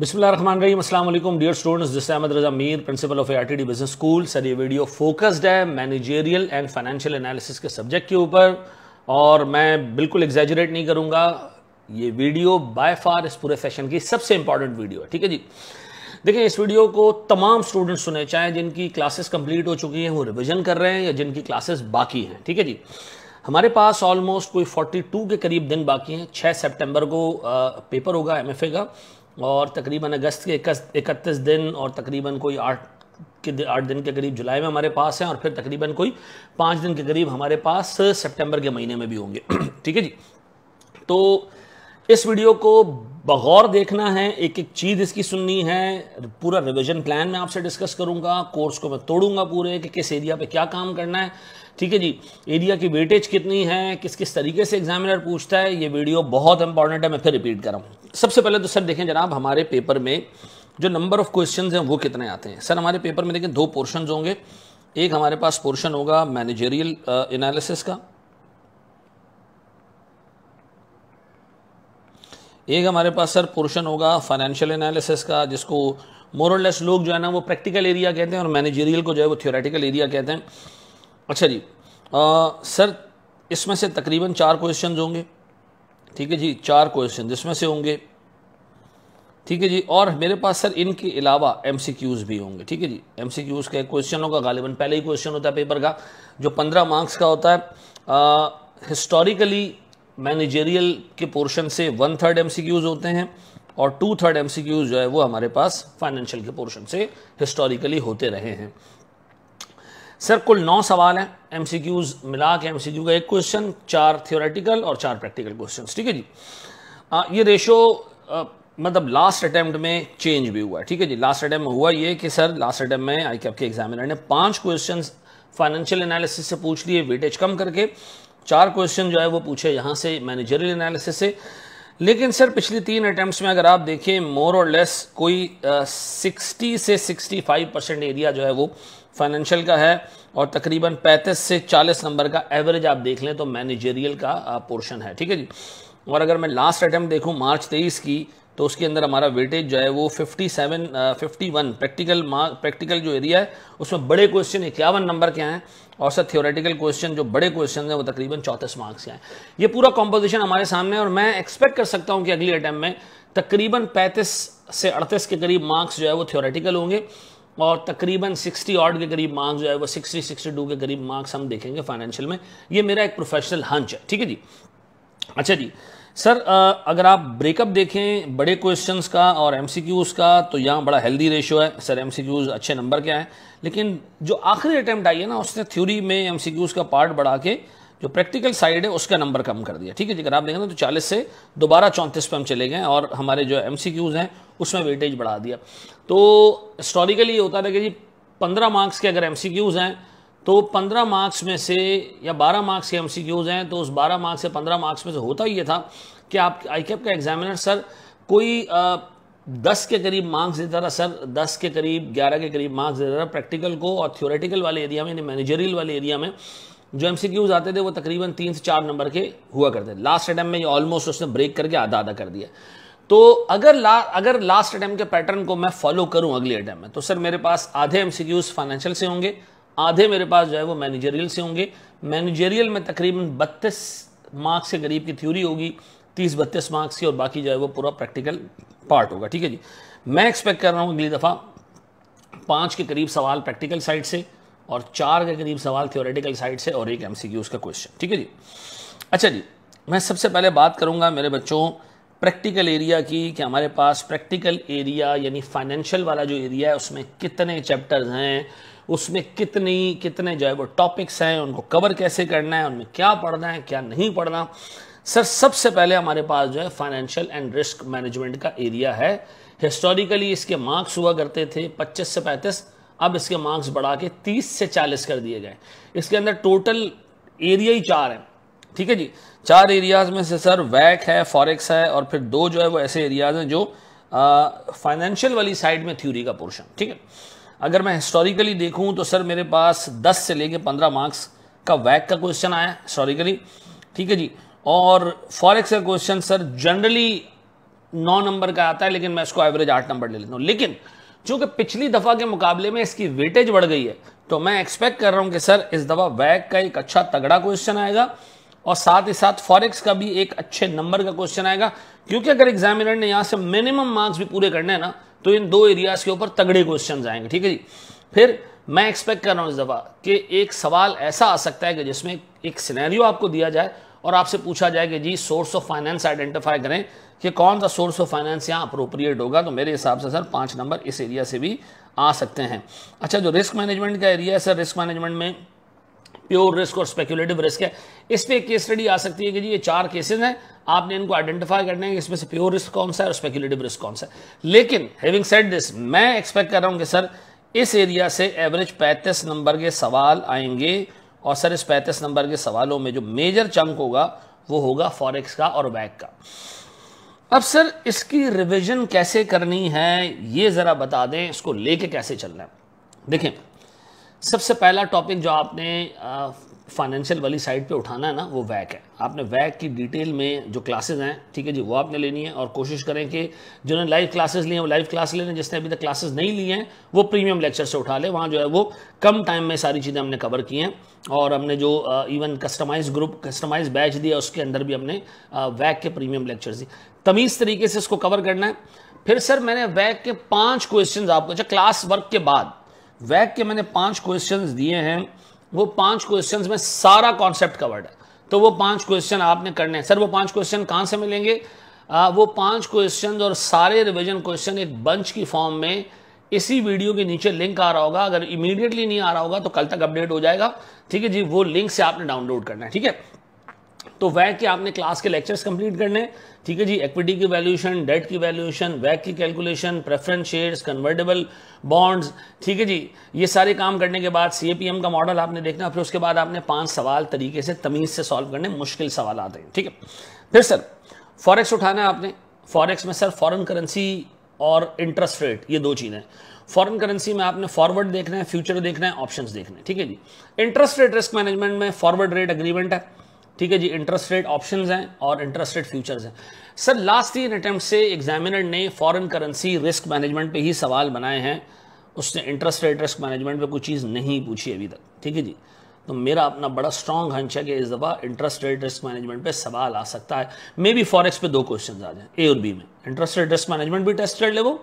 रही अल्लाम dear students जिस Ahmed Raza Mir principal of ARTD business school sir ये वीडियो फोकस्ड है मैनेजेरियल एंड फाइनेंशियल एनालिसिस के सब्जेक्ट के ऊपर और मैं बिल्कुल एग्जैजरेट नहीं करूँगा ये वीडियो बाय फार इस पूरे सेशन की सबसे इंपॉर्टेंट वीडियो है ठीक है जी देखिए इस वीडियो को तमाम स्टूडेंट्स सुने चाहे जिनकी क्लासेस कंप्लीट हो चुकी हैं वो रिविजन कर रहे हैं या जिनकी क्लासेस बाकी हैं ठीक है जी हमारे पास ऑलमोस्ट कोई 42 के करीब दिन बाकी हैं 6 सितंबर को पेपर होगा एमएफए का और तकरीबन अगस्त के इकतीस दिन और तकरीबन कोई आठ के आठ दिन के करीब जुलाई में हमारे पास हैं और फिर तकरीबन कोई पाँच दिन के करीब हमारे पास सितंबर के महीने में भी होंगे ठीक है जी तो इस वीडियो को बगौर देखना है एक एक चीज़ इसकी सुननी है पूरा रिविजन प्लान मैं आपसे डिस्कस करूंगा कोर्स को मैं तोड़ूंगा पूरे कि किस एरिया पे क्या काम करना है ठीक है जी एरिया की वेटेज कितनी है किस किस तरीके से एग्जामिनर पूछता है ये वीडियो बहुत इंपॉर्टेंट है मैं फिर रिपीट कर रहा हूँ सबसे पहले तो सर देखें जनाब हमारे पेपर में जो नंबर ऑफ क्वेश्चन हैं वो कितने आते हैं सर हमारे पेपर में देखें दो पोर्शन होंगे एक हमारे पास पोर्शन होगा मैनेजेरियल एनालिसिस uh, का एक हमारे पास सर पोर्शन होगा फाइनेंशियल एनालिसिस का जिसको मोरलेस लोग जो है ना वो प्रैक्टिकल एरिया कहते हैं और मैनेजरियल को जो है वो थियोरेटिकल एरिया कहते हैं अच्छा जी आ, सर इसमें से तकरीबन चार क्वेश्चन होंगे ठीक है जी चार क्वेश्चन जिसमें से होंगे ठीक है जी और मेरे पास सर इनके अलावा एम भी होंगे ठीक है जी एम का एक क्वेश्चन होगा गालिबा पहले ही क्वेश्चन होता है पेपर का जो पंद्रह मार्क्स का होता है हिस्टोरिकली मैनेजेरियल के पोर्शन से वन थर्ड एम होते हैं और टू थर्ड एम जो है वो हमारे पास फाइनेंशियल के पोर्शन से हिस्टोरिकली होते रहे हैं सर कुल नौ सवाल हैं एम मिला के एम का एक क्वेश्चन चार थियोरेटिकल और चार प्रैक्टिकल क्वेश्चन ठीक है जी आ, ये रेशो आ, मतलब लास्ट अटैम्प्ट में चेंज भी हुआ ठीक है जी लास्ट अटैम्प में हुआ ये कि सर लास्ट अटैम्प्ट में आई कैप के एग्जामिनर ने पांच क्वेश्चन फाइनेंशियल एनालिसिस से पूछ लिए वेटेज कम करके चार क्वेश्चन जो है वो पूछे यहाँ से मैनेजरियल एनालिसिस से लेकिन सर पिछले तीन अटैम्प्ट में अगर आप देखें मोर और लेस कोई सिक्सटी से सिक्सटी फाइव परसेंट एरिया जो है वो फाइनेंशियल का है और तकरीबन पैंतीस से चालीस नंबर का एवरेज आप देख लें तो मैनेजरियल का पोर्शन है ठीक है जी और अगर मैं लास्ट अटैम्प्ट देखूँ मार्च तेईस की तो उसके अंदर हमारा वेटेज जो है वो 57 51 प्रैक्टिकल मार्क प्रैक्टिकल जो एरिया है उसमें बड़े क्वेश्चन इक्यावन नंबर के हैं और सर थियोरेटिकल क्वेश्चन जो बड़े क्वेश्चन हैं वो तकरीबन चौंतीस मार्क्स के हैं ये पूरा कॉम्पोजिशन हमारे सामने है और मैं एक्सपेक्ट कर सकता हूँ कि अगले अटैम्प में तकरीबन पैंतीस से अड़तीस के करीब मार्क्स जो है वो थियोरेटिकल होंगे और तकरीबन 60 ऑर्ड के करीब मार्क्स जो है वो 60 62 के करीब मार्क्स हम देखेंगे फाइनेंशियल में ये मेरा एक प्रोफेशनल हंच है ठीक है जी अच्छा जी सर अगर आप ब्रेकअप देखें बड़े क्वेश्चंस का और एमसीक्यूज़ का तो यहाँ बड़ा हेल्दी रेशियो है सर एमसीक्यूज़ अच्छे नंबर के हैं लेकिन जो आखिरी अटैम्प्ट आई है ना उसने थ्योरी में एमसीक्यूज़ का पार्ट बढ़ा के जो प्रैक्टिकल साइड है उसका नंबर कम कर दिया ठीक है अगर आप देखें ना तो 40 से दोबारा चौंतीस पर हम चले गए और हमारे जो एम हैं उसमें वेटेज बढ़ा दिया तो हिस्टोरिकली ये होता था कि जी पंद्रह मार्क्स के अगर एम हैं तो 15 मार्क्स में से या 12 मार्क्स के एम हैं तो उस 12 मार्क्स से 15 मार्क्स में से होता ये था कि आप आई कैप e का एग्जामिनर सर कोई आ, दस के करीब मार्क्स देता था सर दस के करीब ग्यारह के करीब मार्क्स देता था प्रैक्टिकल को और थियोरेटिकल वाले एरिया में यानी मैनेजरियल वाले एरिया में जो एम आते थे वो तकरीबन तीन से चार नंबर के हुआ करते थे लास्ट अटैम्प में ये ऑलमोस्ट उसने ब्रेक करके आधा आधा कर दिया तो अगर ला अगर लास्ट अटैम्प के पैटर्न को मैं फॉलो करूं अगले अटैम्प में तो सर मेरे पास आधे एम फाइनेंशियल से होंगे आधे मेरे पास जो है वो मैनेजरियल से होंगे मैनेजरियल में तकरीबन बत्तीस मार्क्स के करीब की थ्योरी होगी तीस बत्तीस मार्क्स की और बाकी जो है वो पूरा प्रैक्टिकल पार्ट होगा ठीक है जी मैं एक्सपेक्ट कर रहा हूँ अगली दफ़ा पाँच के करीब सवाल प्रैक्टिकल साइड से और चार के करीब सवाल थियोरेटिकल साइड से और एक एम का क्वेश्चन ठीक है जी अच्छा जी मैं सबसे पहले बात करूँगा मेरे बच्चों प्रैक्टिकल एरिया की कि हमारे पास प्रैक्टिकल एरिया यानी फाइनेंशियल वाला जो एरिया है उसमें कितने चैप्टर्स हैं उसमें कितनी कितने जो है वो टॉपिक्स हैं उनको कवर कैसे करना है उनमें क्या पढ़ना है क्या नहीं पढ़ना सर सबसे पहले हमारे पास जो है फाइनेंशियल एंड रिस्क मैनेजमेंट का एरिया है हिस्टोरिकली इसके मार्क्स हुआ करते थे 25 से 35 अब इसके मार्क्स बढ़ा के 30 से 40 कर दिए गए इसके अंदर टोटल एरिया ही चार हैं ठीक है जी चार एरियाज में से सर वैक है फॉरेक्स है और फिर दो जो है वो ऐसे एरियाज हैं जो फाइनेंशियल वाली साइड में थ्योरी का पोर्शन ठीक है अगर मैं हिस्टोरिकली देखूँ तो सर मेरे पास दस से लेके पंद्रह मार्क्स का वैक का क्वेश्चन आया हिस्टोरिकली ठीक है जी और फॉरेक्स का क्वेश्चन सर जनरली नौ नंबर का आता है लेकिन मैं इसको एवरेज आठ नंबर ले लेता हूँ लेकिन चूंकि पिछली दफ़ा के मुकाबले में इसकी वेटेज बढ़ गई है तो मैं एक्सपेक्ट कर रहा हूँ कि सर इस दफ़ा वैक का एक अच्छा तगड़ा क्वेश्चन आएगा और साथ ही साथ फॉरेक्स का भी एक अच्छे नंबर का क्वेश्चन आएगा क्योंकि अगर एग्जामिनर ने यहाँ से मिनिमम मार्क्स भी पूरे करने हैं ना तो इन दो एरियाज के ऊपर तगड़े क्वेश्चन आएंगे ठीक है जी फिर मैं एक्सपेक्ट कर रहा हूं इस दफ़ा कि एक सवाल ऐसा आ सकता है कि जिसमें एक सिनेरियो आपको दिया जाए और आपसे पूछा जाए कि जी सोर्स ऑफ फाइनेंस आइडेंटिफाई करें कि कौन सा सोर्स ऑफ फाइनेंस यहाँ अप्रोप्रिएट होगा तो मेरे हिसाब से सर पांच नंबर इस एरिया से भी आ सकते हैं अच्छा जो रिस्क मैनेजमेंट का एरिया है सर रिस्क मैनेजमेंट में प्योर रिस्क और स्पेकुलेटिव रिस्क है इस पर केस स्टडी आ सकती है कि जी ये चार केसेज हैं आपने इनको आइडेंटिफाई करने हैं इसमें से प्योर रिस्क कौन सा है और स्पेकुलेटिव रिस्क कौन सा है लेकिन हैविंग सेड दिस मैं एक्सपेक्ट कर रहा हूँ कि सर इस एरिया से एवरेज पैंतीस नंबर के सवाल आएंगे और सर इस पैंतीस नंबर के सवालों में जो मेजर चंक होगा वो होगा फॉरेक्स का और वैक का अब सर इसकी रिविजन कैसे करनी है ये ज़रा बता दें इसको लेके कैसे चलना है देखें सबसे पहला टॉपिक जो आपने फाइनेंशियल वाली साइड पे उठाना है ना वो वैक है आपने वैक की डिटेल में जो क्लासेस हैं ठीक है जी वो आपने लेनी है और कोशिश करें कि जिन्होंने लाइव क्लासेस ली हैं वो लाइव क्लास लेने जिसने अभी तक क्लासेस नहीं लिए हैं वो प्रीमियम लेक्चर से उठा लें वहाँ जो है वो कम टाइम में सारी चीज़ें हमने कवर की हैं और हमने जो even customize group customize batch दिया उसके अंदर भी हमने वैक के प्रीमियम लेक्चर दिए तमीज़ तरीके से इसको कवर करना है फिर सर मैंने वैक के पाँच क्वेश्चन आपको अच्छा क्लास वर्क के बाद वैक के मैंने पांच क्वेश्चंस दिए हैं वो पांच क्वेश्चंस में सारा कॉन्सेप्ट कवर्ड है तो वो पांच क्वेश्चन आपने करने हैं सर वो पांच क्वेश्चन कहाँ से मिलेंगे आ, वो पांच क्वेश्चन और सारे रिविजन क्वेश्चन एक बंच की फॉर्म में इसी वीडियो के नीचे लिंक आ रहा होगा अगर इमीडिएटली नहीं आ रहा होगा तो कल तक अपडेट हो जाएगा ठीक है जी वो लिंक से आपने डाउनलोड करना है ठीक है तो वैक के आपने क्लास के लेक्चर्स कंप्लीट करने ठीक है जी एक्विटी की वैल्यूएशन डेट की वैल्यूएशन वैक की calculation preference shares convertible bonds ठीक है जी ये सारे काम करने के बाद सीएपीएम का मॉडल आपने देखना फिर उसके बाद आपने पांच सवाल तरीके से तमीज़ से सॉल्व करने मुश्किल सवाल आते हैं ठीक है फिर सर फॉरेक्स उठाना है आपने फॉरेक्स में सर फॉरन करेंसी और इंटरेस्ट रेट ये दो चीज़ें फॉरेन करेंसी में आपने फॉरवर्ड देखना है फ्यूचर देखना है ऑप्शंस देखना है ठीक है जी इंटरेस्ट रेट रिस्क मैनेजमेंट में फॉरवर्ड रेट अग्रीमेंट है ठीक है जी इंटरेस्ट रेट ऑप्शन हैं और इंटरेस्ट रेट फ्यूचर्स हैं सर लास्ट तीन अटैम्प्ट से एग्जामिनर ने फॉरेन करेंसी रिस्क मैनेजमेंट पे ही सवाल बनाए हैं उसने इंटरेस्ट रेट रिस्क मैनेजमेंट पे कोई चीज़ नहीं पूछी अभी तक ठीक है जी तो मेरा अपना बड़ा स्ट्रॉन्ग हंच है कि इस दफ़ा इंटरेस्ट रेट रिस्क मैनेजमेंट पे सवाल आ सकता है मे बी फॉरेक्स पे दो क्वेश्चन आ जाए ए और बी में इंटरेस्ट रेट रिस्क मैनेजमेंट भी टेस्ट कर ले वो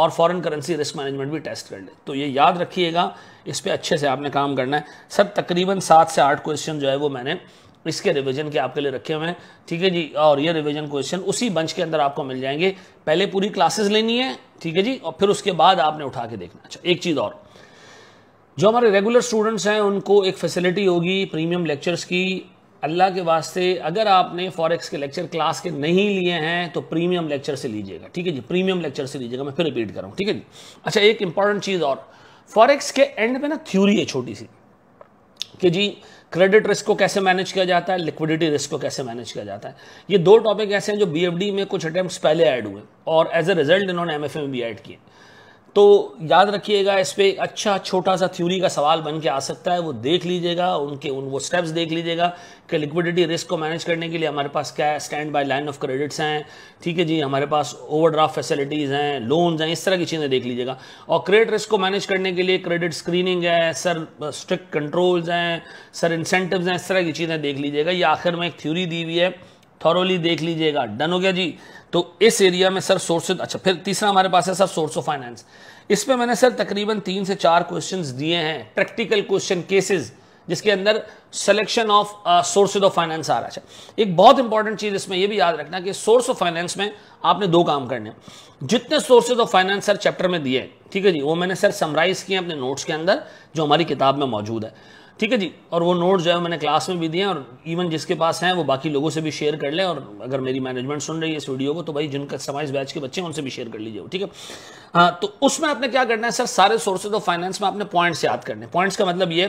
और फॉरेन करेंसी रिस्क मैनेजमेंट भी टेस्ट कर ले तो ये याद रखिएगा इस पर अच्छे से आपने काम करना है सर तकरीबन सात से आठ क्वेश्चन जो है वो मैंने इसके रिवीजन के आपके लिए रखे हुए हैं ठीक है जी और ये रिवीजन क्वेश्चन उसी बंच के अंदर आपको मिल जाएंगे पहले पूरी क्लासेस लेनी है ठीक है जी और फिर उसके बाद आपने उठा के देखना अच्छा एक चीज़ और जो हमारे रेगुलर स्टूडेंट्स हैं उनको एक फैसिलिटी होगी प्रीमियम लेक्चर्स की अल्लाह के वास्ते अगर आपने फॉरेक्स के लेक्चर क्लास के नहीं लिए हैं तो प्रीमियम लेक्चर से लीजिएगा ठीक है जी प्रीमियम लेक्चर से लीजिएगा मैं फिर रिपीट कर रहा हूँ ठीक है जी अच्छा एक इंपॉर्टेंट चीज़ और फॉरेक्स के एंड में ना थ्योरी है छोटी सी कि जी क्रेडिट रिस्क को कैसे मैनेज किया जाता है लिक्विडिटी रिस्क को कैसे मैनेज किया जाता है ये दो टॉपिक ऐसे हैं जो बी में कुछ अटैम्प्ट पहले ऐड हुए और एज ए रिजल्ट इन्होंने एम में भी ऐड किए तो याद रखिएगा इस पर एक अच्छा छोटा सा थ्योरी का सवाल बन के आ सकता है वो देख लीजिएगा उनके उन वो स्टेप्स देख लीजिएगा कि लिक्विडिटी रिस्क को मैनेज करने के लिए हमारे पास क्या है stand by line of credits हैं ठीक है जी हमारे पास ओवरड्राफ्ट फैसिलिटीज़ हैं लोन्स हैं इस तरह की चीज़ें देख लीजिएगा और क्रेडिट रिस्क को मैनेज करने के लिए क्रेडिट स्क्रीनिंग है सर स्ट्रिक्ट कंट्रोल्स हैं सर इंसेंटिव्स हैं इस तरह की चीज़ें देख लीजिएगा ये आखिर में एक थ्यूरी दी हुई है थॉरोली देख लीजिएगा डन हो गया जी तो इस एरिया में सर सोर्स अच्छा फिर तीसरा हमारे पास है सर सोर्स ऑफ फाइनेंस इस पर मैंने सर तकरीबन तीन से चार क्वेश्चन दिए हैं प्रैक्टिकल क्वेश्चन केसेज जिसके अंदर selection of sources of finance आ रहा है अच्छा, एक बहुत इंपॉर्टेंट चीज इसमें यह भी याद रखना कि सोर्स ऑफ फाइनेंस में आपने दो काम करने हैं जितने sources of finance sir chapter में दिए ठीक है जी वो मैंने सर समराइज किए अपने नोट्स के अंदर जो हमारी किताब में मौजूद है ठीक है जी और वो नोट जो है मैंने क्लास में भी दिए और इवन जिसके पास हैं वो बाकी लोगों से भी शेयर कर लें और अगर मेरी मैनेजमेंट सुन रही है इस वीडियो को तो भाई जिनका समाइज बैच के बच्चे हैं उनसे भी शेयर कर लीजिए ठीक है हाँ तो उसमें आपने क्या करना है सर सारे सोर्सेज ऑफ फाइनेंस में आपने पॉइंट्स याद करने पॉइंट्स का मतलब ये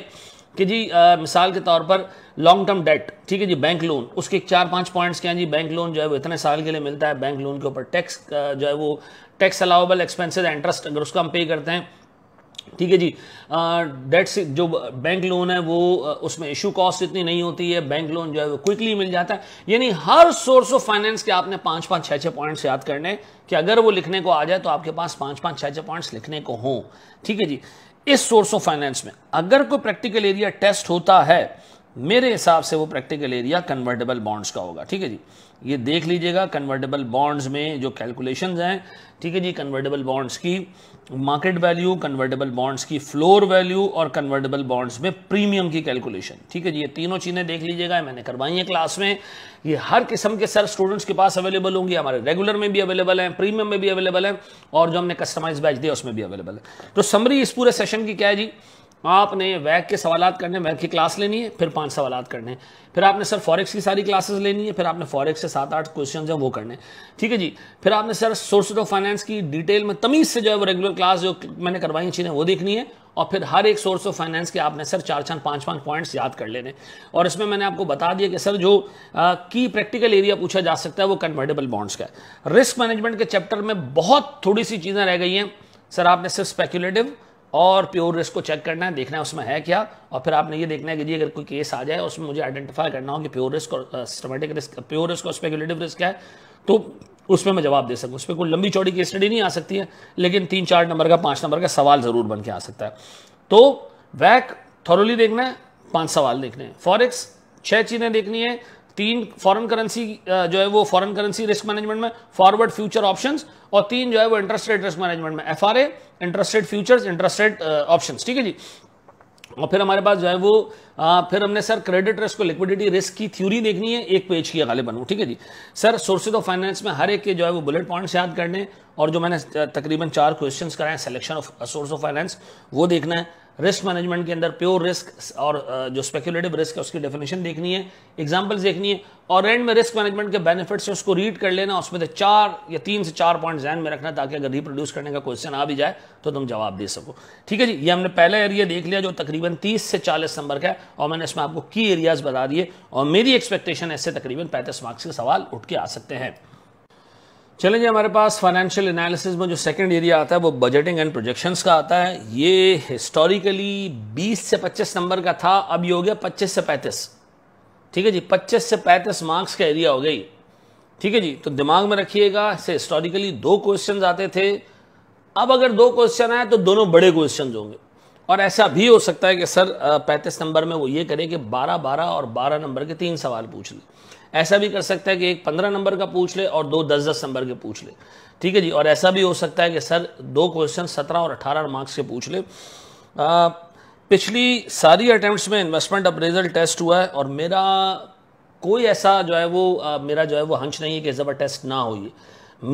कि जी आ, मिसाल के तौर पर लॉन्ग टर्म डेट ठीक है जी बैंक लोन उसके चार पांच पॉइंट्स क्या हैं जी बैंक लोन जो है वो इतने साल के लिए मिलता है बैंक लोन के ऊपर टैक्स जो है वो टैक्स अलाउबल एक्सपेंसेस इंटरेस्ट अगर उसका हम पे करते हैं ठीक है जी डेट्स जो बैंक लोन है वो उसमें इशू कॉस्ट इतनी नहीं होती है बैंक लोन जो है वो क्विकली मिल जाता है यानी हर सोर्स ऑफ फाइनेंस के आपने पांच पांच छह छह पॉइंट्स याद करने कि अगर वो लिखने को आ जाए तो आपके पास पांच पांच छह छह पॉइंट्स लिखने को हों ठीक है जी इस सोर्स ऑफ फाइनेंस में अगर कोई प्रैक्टिकल एरिया टेस्ट होता है मेरे हिसाब से वो प्रैक्टिकल एरिया कन्वर्टेबल बॉन्ड्स का होगा ठीक है जी ये देख लीजिएगा कन्वर्टेबल बॉन्ड्स में जो कैलकुलेशन हैं ठीक है जी कन्वर्टेबल बॉन्ड्स की मार्केट वैल्यू कन्वर्टेबल बॉन्ड्स की फ्लोर वैल्यू और कन्वर्टेबल बॉन्ड्स में प्रीमियम की कैलकुलेशन ठीक है जी ये तीनों चीज़ें देख लीजिएगा मैंने करवाई हैं क्लास में ये हर किस्म के सर स्टूडेंट्स के पास अवेलेबल होंगी हमारे रेगुलर में भी अवेलेबल हैं प्रीमियम में भी अवेलेबल हैं और जो हमने कस्टमाइज बैच दिया उसमें भी अवेलेबल है तो समरी इस पूरे सेशन की क्या है जी आपने वैक के सवाल करने वैक की क्लास लेनी है फिर पांच सवाल करने फिर आपने सर फॉरेक्स की सारी क्लासेस लेनी है फिर आपने फॉरेक्स से सात आठ क्वेश्चन है वो करने ठीक है जी फिर आपने सर सोर्स ऑफ फाइनेंस की डिटेल में तमीज से जो है वो रेगुलर क्लास जो मैंने करवाई चीज़ें वो देखनी है और फिर हर एक सोर्स ऑफ फाइनेंस के आपने सर चार चार पाँच पांच पॉइंट्स याद कर लेने और इसमें मैंने आपको बता दिया कि सर जो की प्रैक्टिकल एरिया पूछा जा सकता है वो कन्वर्टेबल बॉन्ड्स का है रिस्क मैनेजमेंट के चैप्टर में बहुत थोड़ी सी चीज़ें रह गई हैं सर आपने सिर्फ स्पेक्यूलेटिव और प्योर रिस्क को चेक करना है देखना है उसमें है क्या और फिर आपने ये देखना है कि जी अगर कोई केस आ जाए उसमें मुझे आइडेंटिफाई करना हो कि प्योर रिस्क और सिस्टमेटिक रिस्क प्योर रिस्क और स्पेकुलेटिव रिस्क है तो उसमें मैं जवाब दे सकूँ उसमें कोई लंबी चौड़ी की स्टडी नहीं आ सकती है लेकिन तीन चार नंबर का पाँच नंबर का सवाल ज़रूर बन के आ सकता है तो वैक थॉरली देखना है पाँच सवाल देखने हैं फॉरिक्स छः चीज़ें देखनी है तीन फॉरेन करेंसी जो है वो फॉरेन करेंसी रिस्क मैनेजमेंट में फॉरवर्ड फ्यूचर ऑप्शंस और तीन जो है वो इंटरेस्ट रेट रिस्क मैनेजमेंट में F R A interest rate futures interest rate option ठीक है जी और फिर हमारे पास जो है वो आ, फिर हमने सर क्रेडिट रिस्क को लिक्विडिटी रिस्क की थ्योरी देखनी है एक पेज की अगले बनू ठीक है जी सर सोर्सेज ऑफ फाइनेंस में हर एक के जो है वो बुलेट पॉइंट्स याद करने और जो मैंने तकरीबन चार क्वेश्चंस कराए selection of source of finance वो देखना है रिस्क मैनेजमेंट के अंदर प्योर रिस्क और जो स्पेकुलेटिव रिस्क है उसकी डेफिनेशन देखनी है एग्जाम्पल्स देखनी है और एंड में रिस्क मैनेजमेंट के बेनिफिट्स से उसको रीड कर लेना उसमें से चार या तीन से चार पॉइंट जहन में रखना ताकि अगर रिप्रोड्यूस करने का क्वेश्चन आ भी जाए तो तुम जवाब दे सको ठीक है जी ये हमने पहला एरिया देख लिया जो तकरीबन तीस से चालीस नंबर का है और मैंने इसमें आपको की एरियाज बता दिए और मेरी एक्सपेक्टेशन ऐसे तकरीबन पैंतीस मार्क्स के सवाल उठ के आ सकते हैं चलें जी हमारे पास फाइनेंशियल एनालिसिस में जो सेकंड एरिया आता है वो बजटिंग एंड प्रोजेक्शंस का आता है ये हिस्टोरिकली 20 से 25 नंबर का था अब ये हो गया 25 से 35 ठीक है जी 25 से 35 मार्क्स का एरिया हो गई ठीक है जी तो दिमाग में रखिएगा से हिस्टोरिकली दो क्वेश्चन आते थे अब अगर दो क्वेश्चन आए तो दोनों बड़े क्वेश्चन होंगे और ऐसा भी हो सकता है कि सर पैंतीस नंबर में वो ये करे कि बारह बारह और बारह नंबर के तीन सवाल पूछ लें ऐसा भी कर सकता है कि एक पंद्रह नंबर का पूछ ले और दो दस दस नंबर के पूछ ले ठीक है जी और ऐसा भी हो सकता है कि सर दो क्वेश्चन सत्रह और अठारह मार्क्स के पूछ ले आ, पिछली सारी अटैम्प्ट में इन्वेस्टमेंट अप्रेजल टेस्ट हुआ है और मेरा कोई ऐसा जो है वो आ, मेरा जो है वो हंच नहीं है कि टेस्ट ना हो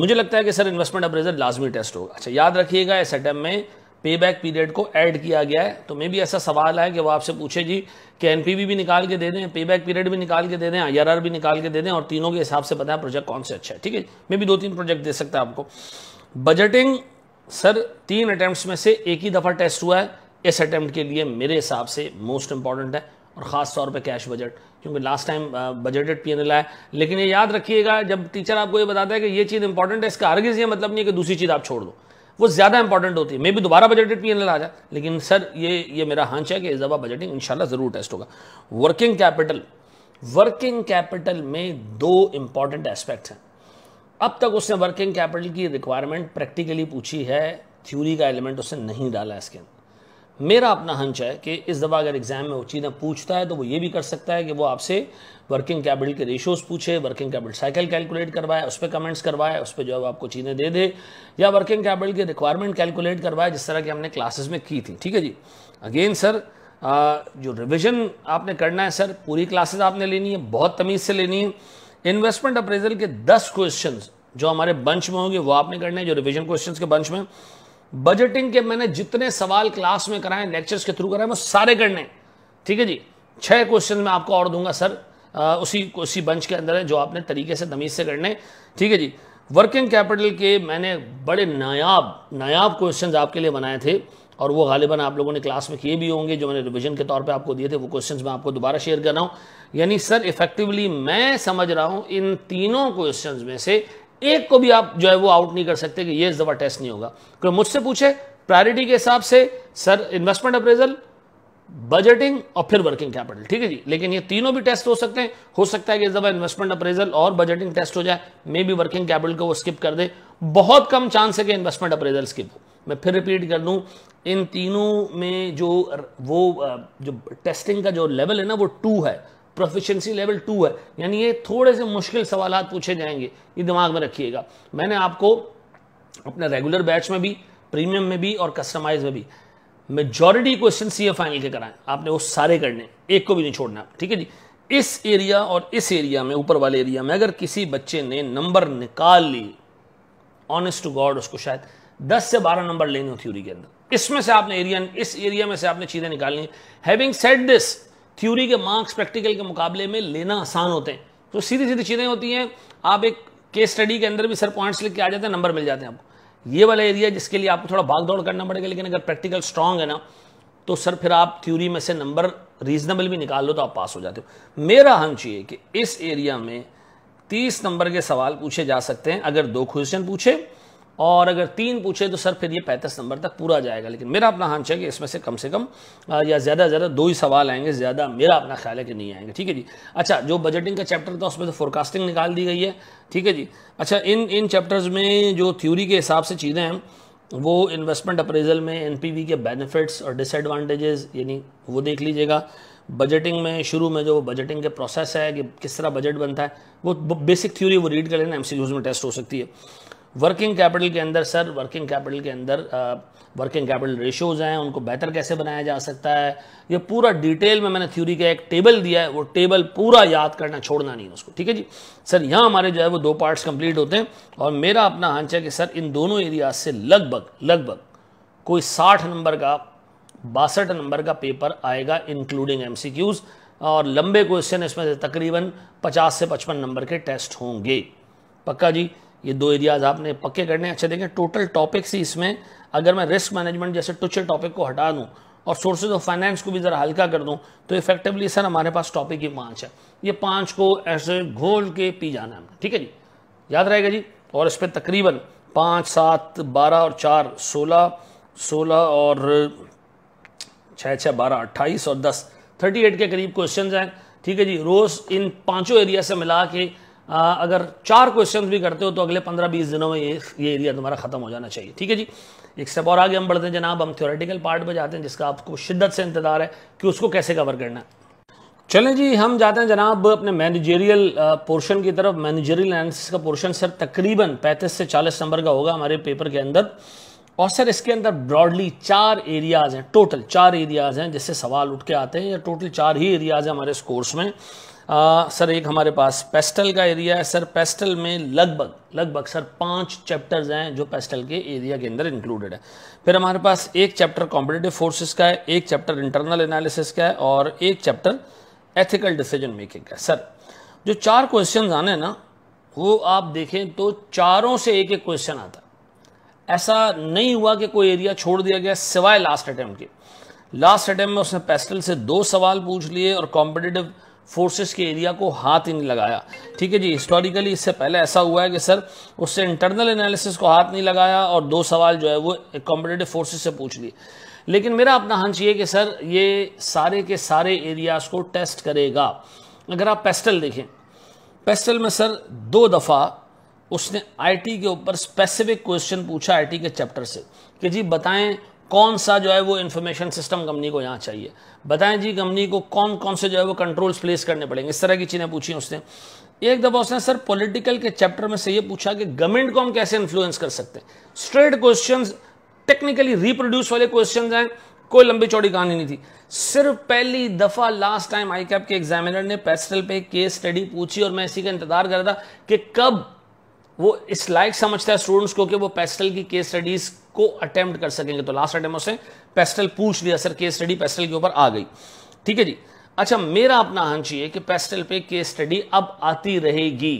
मुझे लगता है कि सर इन्वेस्टमेंट अप्रेजल लाजमी टेस्ट होगा अच्छा याद रखिएगा इस अटैम्प में पे बैक पीरियड को ऐड किया गया है तो मे भी ऐसा सवाल है कि वो आपसे पूछे जी कि एन भी, भी निकाल के दे दें पे बैक पीरियड भी निकाल के दे दें आई भी निकाल के दे दें और तीनों के हिसाब से बताएं प्रोजेक्ट कौन से अच्छा है ठीक है मे भी दो तीन प्रोजेक्ट दे सकता है आपको बजटिंग सर तीन अटैम्प्ट में से एक ही दफ़ा टेस्ट हुआ है इस अटैम्प्ट के लिए मेरे हिसाब से मोस्ट इंपॉर्टेंट है और ख़ास तौर पे कैश बजट क्योंकि last time budgeted P N L आया लेकिन ये याद रखिएगा जब टीचर आपको ये बताता है कि ये चीज़ इंपॉर्टेंट है इसका आर्गिज ये मतलब नहीं है कि दूसरी चीज़ आप छोड़ दो वो ज़्यादा इंपॉर्टेंट होती है मे भी दोबारा बजटेड पी आ जाए लेकिन सर ये ये मेरा हांच है कि इस दफ़ा बजटिंग इंशाल्लाह ज़रूर टेस्ट होगा वर्किंग कैपिटल वर्किंग कैपिटल में दो इंपॉर्टेंट एस्पेक्ट हैं अब तक उसने वर्किंग कैपिटल की रिक्वायरमेंट प्रैक्टिकली पूछी है थ्योरी का एलिमेंट उसने नहीं डाला इसके अंदर मेरा अपना हंच है कि इस दफ़ा अगर एग्ज़ाम में वो चीज़ें पूछता है तो वो ये भी कर सकता है कि वो आपसे वर्किंग कैपिटल के रेशोस पूछे वर्किंग कैपिटल साइकिल कैलकुलेट करवाए उस पर कमेंट्स करवाए उस पर जो है आपको चीज़ें दे दे या वर्किंग कैपिटल की रिक्वायरमेंट कैलकुलेट करवाए जिस तरह की हमने क्लासेस में की थी ठीक है जी अगेन सर जो रिविज़न आपने करना है सर पूरी क्लासेज आपने लेनी है बहुत तमीज़ से लेनी है इन्वेस्टमेंट अप्रेजल के दस क्वेश्चन जो हमारे बंच में होंगे वो आपने करने हैं जो रिविजन क्वेश्चन के बंच में बजटिंग के मैंने जितने सवाल क्लास में कराए लेक्चर्स के थ्रू कराए वो सारे करने ठीक है जी छह क्वेश्चन मैं आपको और दूंगा सर आ, उसी उसी बंच के अंदर है जो आपने तरीके से तमीज़ से करने ठीक है जी वर्किंग कैपिटल के मैंने बड़े नायाब नायाब क्वेश्चन आपके लिए बनाए थे और वो गालिबा आप लोगों ने क्लास में किए भी होंगे जो मैंने रिविजन के तौर पर आपको दिए थे वो क्वेश्चन मैं आपको दोबारा शेयर कर रहा हूँ यानी सर इफेक्टिवली मैं समझ रहा हूँ इन तीनों क्वेश्चन में से एक को भी आप जो है वो आउट नहीं कर सकते कि ये इस दफा टेस्ट नहीं होगा क्योंकि मुझसे पूछे प्रायोरिटी के हिसाब से सर इन्वेस्टमेंट अप्रेजल बजटिंग और फिर वर्किंग कैपिटल ठीक है जी लेकिन ये तीनों भी टेस्ट हो सकते हैं हो सकता है कि इस दफा इन्वेस्टमेंट अप्रेजल और बजटिंग टेस्ट हो जाए मे बी वर्किंग कैपिटल को वो स्किप कर दे बहुत कम चांस है कि इन्वेस्टमेंट अप्रेजल स्किप हो मैं फिर रिपीट कर दूं इन तीनों में जो वो जो टेस्टिंग का जो लेवल है ना वो टू है प्रोफिशेंसी लेवल टू है यानी ये थोड़े से मुश्किल सवाल पूछे जाएंगे ये दिमाग में रखिएगा मैंने आपको अपने रेगुलर बैच में भी प्रीमियम में भी और कस्टमाइज में भी मेजॉरिटी क्वेश्चन सी फाइनल के कराएं आपने वो सारे करने एक को भी नहीं छोड़ना ठीक है जी इस एरिया और इस एरिया में ऊपर वाले एरिया में अगर किसी बच्चे ने नंबर निकाल ली ऑनेस्ट टू गॉड उसको शायद 10 से 12 नंबर लेने थ्यूरी थ्योरी के अंदर इसमें से आपने एरिया इस एरिया में से आपने चीजें निकालनी हैविंग सेट दिस थ्योरी के मार्क्स प्रैक्टिकल के मुकाबले में लेना आसान होते हैं तो सीधी सीधी चीज़ें होती हैं आप एक केस स्टडी के अंदर भी सर पॉइंट्स लिख के आ जाते हैं नंबर मिल जाते हैं आपको ये वाला एरिया जिसके लिए आपको थोड़ा भाग दौड़ करना पड़ेगा लेकिन अगर प्रैक्टिकल स्ट्रांग है ना तो सर फिर आप थ्योरी में से नंबर रीजनेबल भी निकाल लो तो आप पास हो जाते हो मेरा हंच ये कि इस एरिया में तीस नंबर के सवाल पूछे जा सकते हैं अगर दो क्वेश्चन पूछे और अगर तीन पूछे तो सर फिर ये पैंतीस नंबर तक पूरा जाएगा लेकिन मेरा अपना हांच है कि इसमें से कम से कम या ज़्यादा ज़्यादा दो ही सवाल आएंगे ज़्यादा मेरा अपना ख्याल है कि नहीं आएंगे ठीक है जी अच्छा जो बजटिंग का चैप्टर था उसमें तो फोरकास्टिंग निकाल दी गई है ठीक है जी अच्छा इन इन चैप्टर्स में जो थ्योरी के हिसाब से चीज़ें हैं वो इन्वेस्टमेंट अप्रेजल में एन के बेनिफिट्स और डिसएडवांटेजेस यानी वो देख लीजिएगा बजटिंग में शुरू में जो बजटिंग के प्रोसेस है कि किस तरह बजट बनता है वो बेसिक थ्योरी वो रीड कर लेना एम में टेस्ट हो सकती है वर्किंग कैपिटल के अंदर सर वर्किंग कैपिटल के अंदर वर्किंग कैपिटल रेशियोज हैं उनको बेहतर कैसे बनाया जा सकता है ये पूरा डिटेल में मैंने थ्योरी का एक टेबल दिया है वो टेबल पूरा याद करना छोड़ना नहीं है उसको ठीक है जी सर यहाँ हमारे जो है वो दो पार्ट्स कंप्लीट होते हैं और मेरा अपना है कि सर इन दोनों एरियाज से लगभग लगभग कोई साठ नंबर का बासठ नंबर का पेपर आएगा इंक्लूडिंग एम और लंबे क्वेश्चन इसमें से तकरीबन पचास से पचपन नंबर के टेस्ट होंगे पक्का जी ये दो एरियाज़ आपने पक्के करने अच्छे देखें टोटल टॉपिक्स ही इसमें अगर मैं रिस्क मैनेजमेंट जैसे टुच्छे टॉपिक को हटा दूँ और सोर्सेज ऑफ फाइनेंस को भी ज़रा हल्का कर दूँ तो इफेक्टिवली सर हमारे पास टॉपिक ही पाँच है ये पाँच को ऐसे घोल के पी जाना है ठीक है जी याद रहेगा जी और इस पर तकरीबन पाँच सात बारह और चार सोलह सोलह और छः छः बारह अट्ठाईस और दस थर्टी एट के करीब क्वेश्चन हैं ठीक है जी रोज़ इन पाँचों एरिया से मिला के आ, अगर चार क्वेश्चन भी करते हो तो अगले पंद्रह बीस दिनों में ये ये एरिया तुम्हारा ख़त्म हो जाना चाहिए ठीक है जी एक स्टेप और आगे हम बढ़ते हैं जनाब हम थ्योरेटिकल पार्ट में जाते हैं जिसका आपको शिद्दत से इंतजार है कि उसको कैसे कवर करना है चलें जी हम जाते हैं जनाब अपने मैनेजेरियल पोर्शन की तरफ मैनेजेरियल एनालिसिस का पोर्शन सर तकरीबन पैंतीस से चालीस नंबर का होगा हमारे पेपर के अंदर और सर इसके अंदर ब्रॉडली चार एरियाज़ हैं टोटल चार एरियाज़ हैं जिससे सवाल उठ के आते हैं या टोटल चार ही एरियाज़ हैं हमारे इस कोर्स में आ, सर एक हमारे पास पेस्टल का एरिया है सर पेस्टल में लगभग लगभग सर पांच चैप्टर्स हैं जो पेस्टल के एरिया के अंदर इंक्लूडेड है फिर हमारे पास एक चैप्टर कॉम्पिटेटिव फोर्सेस का है एक चैप्टर इंटरनल एनालिसिस का है और एक चैप्टर एथिकल डिसीजन मेकिंग का है सर जो चार क्वेश्चन आने ना वो आप देखें तो चारों से एक एक क्वेश्चन आता ऐसा नहीं हुआ कि कोई एरिया छोड़ दिया गया सिवाय लास्ट अटैम्प्ट के लास्ट अटैम्प्ट में उसने पेस्टल से दो सवाल पूछ लिए और कॉम्पिटेटिव फोर्सेस के एरिया को हाथ ही नहीं लगाया ठीक है जी हिस्टोरिकली इससे पहले ऐसा हुआ है कि सर उससे इंटरनल एनालिसिस को हाथ नहीं लगाया और दो सवाल जो है वो कॉम्पिटेटिव फोर्सेस से पूछ लिए लेकिन मेरा अपना हंस ये कि सर ये सारे के सारे एरियाज़ को टेस्ट करेगा अगर आप पेस्टल देखें पेस्टल में सर दो दफ़ा उसने आईटी के ऊपर स्पेसिफिक क्वेश्चन पूछा आईटी के चैप्टर से कि जी बताएं कौन सा जो है वो इन्फॉर्मेशन सिस्टम कंपनी को यहाँ चाहिए बताएं जी कंपनी को कौन कौन से जो है वो कंट्रोल्स प्लेस करने पड़ेंगे इस तरह की चीज़ें पूछी उसने एक दफा उसने सर पॉलिटिकल के चैप्टर में से ये पूछा कि गवर्नमेंट को हम कैसे इन्फ्लुएंस कर सकते हैं स्ट्रेट क्वेश्चन टेक्निकली रिप्रोड्यूस वाले क्वेश्चन हैं कोई लंबी चौड़ी कहानी नहीं थी सिर्फ पहली दफा लास्ट टाइम आई कैप के एग्जामिनर ने पेस्टल पे केस स्टडी पूछी और मैं इसी का इंतजार कर रहा था कि कब वो इस लाइक समझता है स्टूडेंट्स को कि वो पेस्टल की केस स्टडीज को अटेम्प्ट कर सकेंगे तो लास्ट अटेम्प से पेस्टल पूछ लिया सर केस स्टडी पेस्टल के ऊपर आ गई ठीक है जी अच्छा मेरा अपना हंस ये कि पेस्टल पे केस स्टडी अब आती रहेगी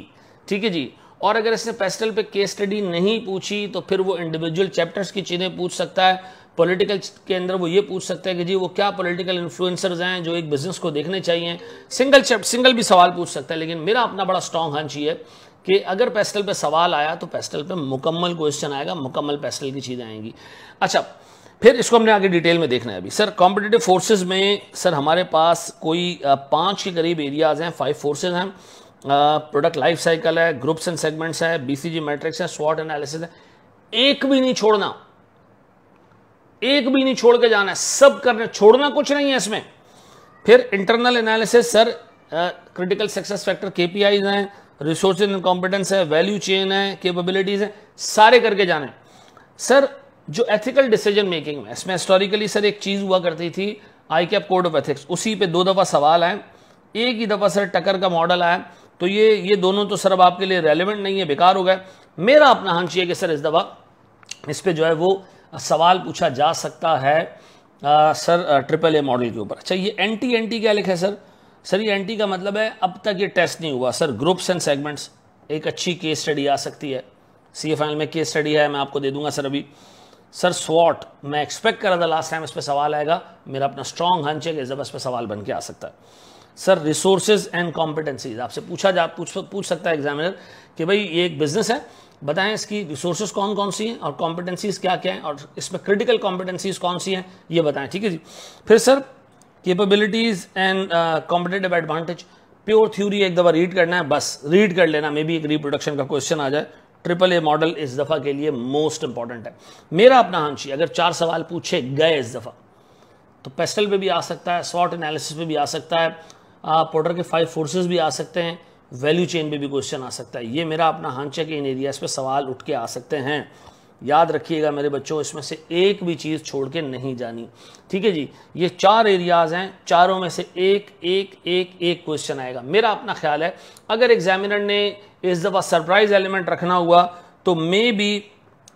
ठीक है जी और अगर इसने पेस्टल पे केस स्टडी नहीं पूछी तो फिर वो इंडिविजुअल चैप्टर्स की चीज़ें पूछ सकता है पॉलिटिकल के अंदर वो ये पूछ सकता है कि जी वो क्या पॉलिटिकल इन्फ्लुएंसर्स हैं जो एक बिजनेस को देखने चाहिए सिंगल सिंगल भी सवाल पूछ सकता है लेकिन मेरा अपना बड़ा स्ट्रॉन्ग हंच ये कि अगर पेस्टल पे सवाल आया तो पेस्टल पे मुकम्मल क्वेश्चन आएगा मुकम्मल पेस्टल की चीज़ें आएंगी अच्छा फिर इसको हमने आगे डिटेल में देखना है अभी सर कॉम्पिटेटिव फोर्सेज में सर हमारे पास कोई पाँच के करीब एरियाज़ हैं फाइव फोर्सेज हैं प्रोडक्ट लाइफ साइकिल है ग्रुप्स एंड सेगमेंट्स है बीसीजी मैट्रिक्स है स्वॉट एनालिसिस है एक भी नहीं छोड़ना एक भी नहीं छोड़ के जाना है सब करना छोड़ना कुछ नहीं है इसमें फिर internal analysis sir critical success factor KPIs हैं रिसोर्स इन कॉम्पिटेंस है वैल्यू चेन है केपेबिलिटीज है सारे करके जाने सर जो एथिकल डिसीजन मेकिंग है इसमें हिस्टोरिकली सर एक चीज़ हुआ करती थी ICAP code of ethics उसी पे दो दफ़ा सवाल आए एक ही दफ़ा सर टकर का मॉडल आया तो ये ये दोनों तो सर अब आपके लिए रेलिवेंट नहीं है बेकार हो गए मेरा अपना हंश ये कि सर इस दफ़ा इस पर जो है वो सवाल पूछा जा सकता है आ, सर ट्रिपल ए मॉडल के ऊपर अच्छा ये एंटी एंटी क्या लिखा है सर सर ये एंटी का मतलब है अब तक ये टेस्ट नहीं हुआ सर ग्रुप्स एंड सेगमेंट्स एक अच्छी केस स्टडी आ सकती है सी एफ में केस स्टडी है मैं आपको दे दूंगा सर अभी सर स्वॉट मैं एक्सपेक्ट कर रहा था लास्ट टाइम इस पर सवाल आएगा मेरा अपना स्ट्रॉन्ग हंच है कि जब इस पर सवाल बन के आ सकता है सर रिसोर्सेज एंड कॉम्पिटेंसीज आपसे पूछा जा पूछ पूछ सकता है एग्जामिनर कि भाई ये एक बिजनेस है बताएं इसकी रिसोर्सेज कौन कौन सी हैं और कॉम्पिटेंसीज क्या क्या हैं और इसमें क्रिटिकल कॉम्पिटेंसीज कौन सी हैं ये बताएं ठीक है जी फिर sir capabilities and competitive advantage pure theory एक दफ़ा रीड करना है बस रीड कर लेना मे बी एक रिप्रोडक्शन का क्वेश्चन आ जाए ट्रिपल ए मॉडल इस दफ़ा के लिए मोस्ट इंपॉर्टेंट है मेरा अपना हांशी अगर चार सवाल पूछे गए इस दफ़ा तो पेस्टल पे भी आ सकता है शॉर्ट एनालिसिस पे भी आ सकता है पोटर के फाइव फोर्सेस भी आ सकते हैं वैल्यू चेन पे भी क्वेश्चन आ सकता है ये मेरा अपना है कि इन एरियाज पे सवाल उठ के आ सकते हैं याद रखिएगा मेरे बच्चों इसमें से एक भी चीज़ छोड़ के नहीं जानी ठीक है जी ये चार एरियाज़ हैं चारों में से एक एक एक एक क्वेश्चन आएगा मेरा अपना ख्याल है अगर एग्जामिनर ने इस दफ़ा सरप्राइज एलिमेंट रखना हुआ तो मे बी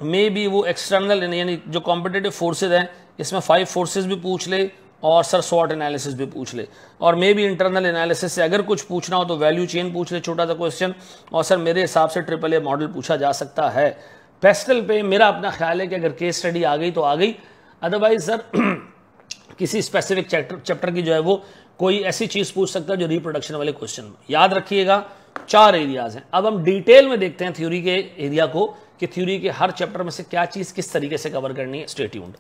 मे बी वो एक्सटर्नल यानी जो कॉम्पिटेटिव फोर्सेज हैं इसमें फाइव फोर्सेज भी पूछ ले और सर शॉर्ट एनालिसिस भी पूछ ले और मे बी इंटरनल एनालिसिस से अगर कुछ पूछना हो तो वैल्यू चेन पूछ ले छोटा सा क्वेश्चन और सर मेरे हिसाब से ट्रिपल ए मॉडल पूछा जा सकता है पेस्टल पे मेरा अपना ख्याल है कि अगर केस स्टडी आ गई तो आ गई अदरवाइज सर किसी स्पेसिफिक चैप्टर चैप्टर की जो है वो कोई ऐसी चीज़ पूछ सकता है जो रिप्रोडक्शन वाले क्वेश्चन में याद रखिएगा चार एरियाज हैं अब हम डिटेल में देखते हैं थ्योरी के एरिया को कि थ्योरी के हर चैप्टर में से क्या चीज़ किस तरीके से कवर करनी है स्टेट्यून्ड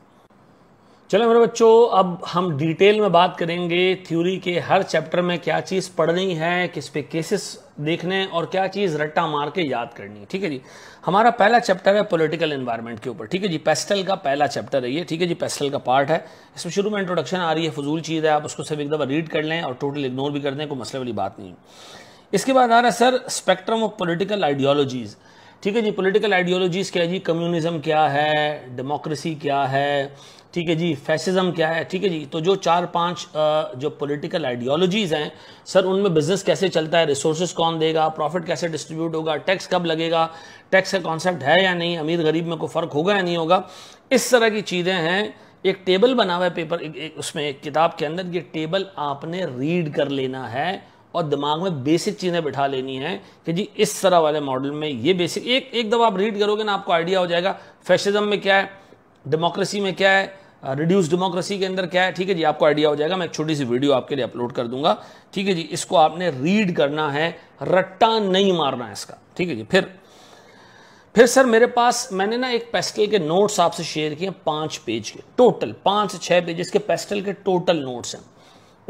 चलो मेरे बच्चों अब हम डिटेल में बात करेंगे थ्योरी के हर चैप्टर में क्या चीज़ पढ़नी है किस पे केसेस देखने और क्या चीज़ रट्टा मार के याद करनी है ठीक है जी हमारा पहला चैप्टर है पॉलिटिकल एनवायरनमेंट के ऊपर ठीक है जी पेस्टल का पहला चैप्टर है ये ठीक है जी पेस्टल का पार्ट है इसमें शुरू में इंट्रोडक्शन आ रही है फजूल चीज़ है आप उसको सिर्फ एक दफ़ा रीड कर लें और टोटल इग्नोर भी कर दें कोई मसले वाली बात नहीं है इसके बाद आ रहा है sir spectrum of political ideologies ठीक है जी पॉलिटिकल आइडियोलॉजीज़ क्या है जी कम्युनिज्म क्या है डेमोक्रेसी क्या है ठीक है जी फैसिज्म क्या है ठीक है जी तो जो चार पांच जो पॉलिटिकल आइडियोलॉजीज़ हैं सर उनमें बिजनेस कैसे चलता है रिसोर्सेज कौन देगा प्रॉफिट कैसे डिस्ट्रीब्यूट होगा टैक्स कब लगेगा टैक्स का कॉन्सेप्ट है या नहीं अमीर गरीब में कोई फ़र्क होगा या नहीं होगा इस तरह की चीज़ें हैं एक टेबल बना हुआ है पेपर एक, एक, उसमें एक किताब के अंदर ये टेबल आपने रीड कर लेना है और दिमाग में बेसिक चीज़ें बिठा लेनी है कि जी इस तरह वाले मॉडल में ये बेसिक एक एक दफ़ा आप रीड करोगे ना आपको आइडिया हो जाएगा फैशिज्म में क्या है डेमोक्रेसी में क्या है रिड्यूस uh, डेमोक्रेसी के अंदर क्या है ठीक है जी आपको आइडिया हो जाएगा मैं एक छोटी सी वीडियो आपके लिए अपलोड कर दूंगा ठीक है जी इसको आपने रीड करना है रट्टा नहीं मारना है इसका ठीक है जी फिर फिर सर मेरे पास मैंने ना एक पेस्टल के नोट्स आपसे शेयर किए पांच पेज के टोटल पांच से छह पेज इसके पेस्टल के टोटल नोट्स हैं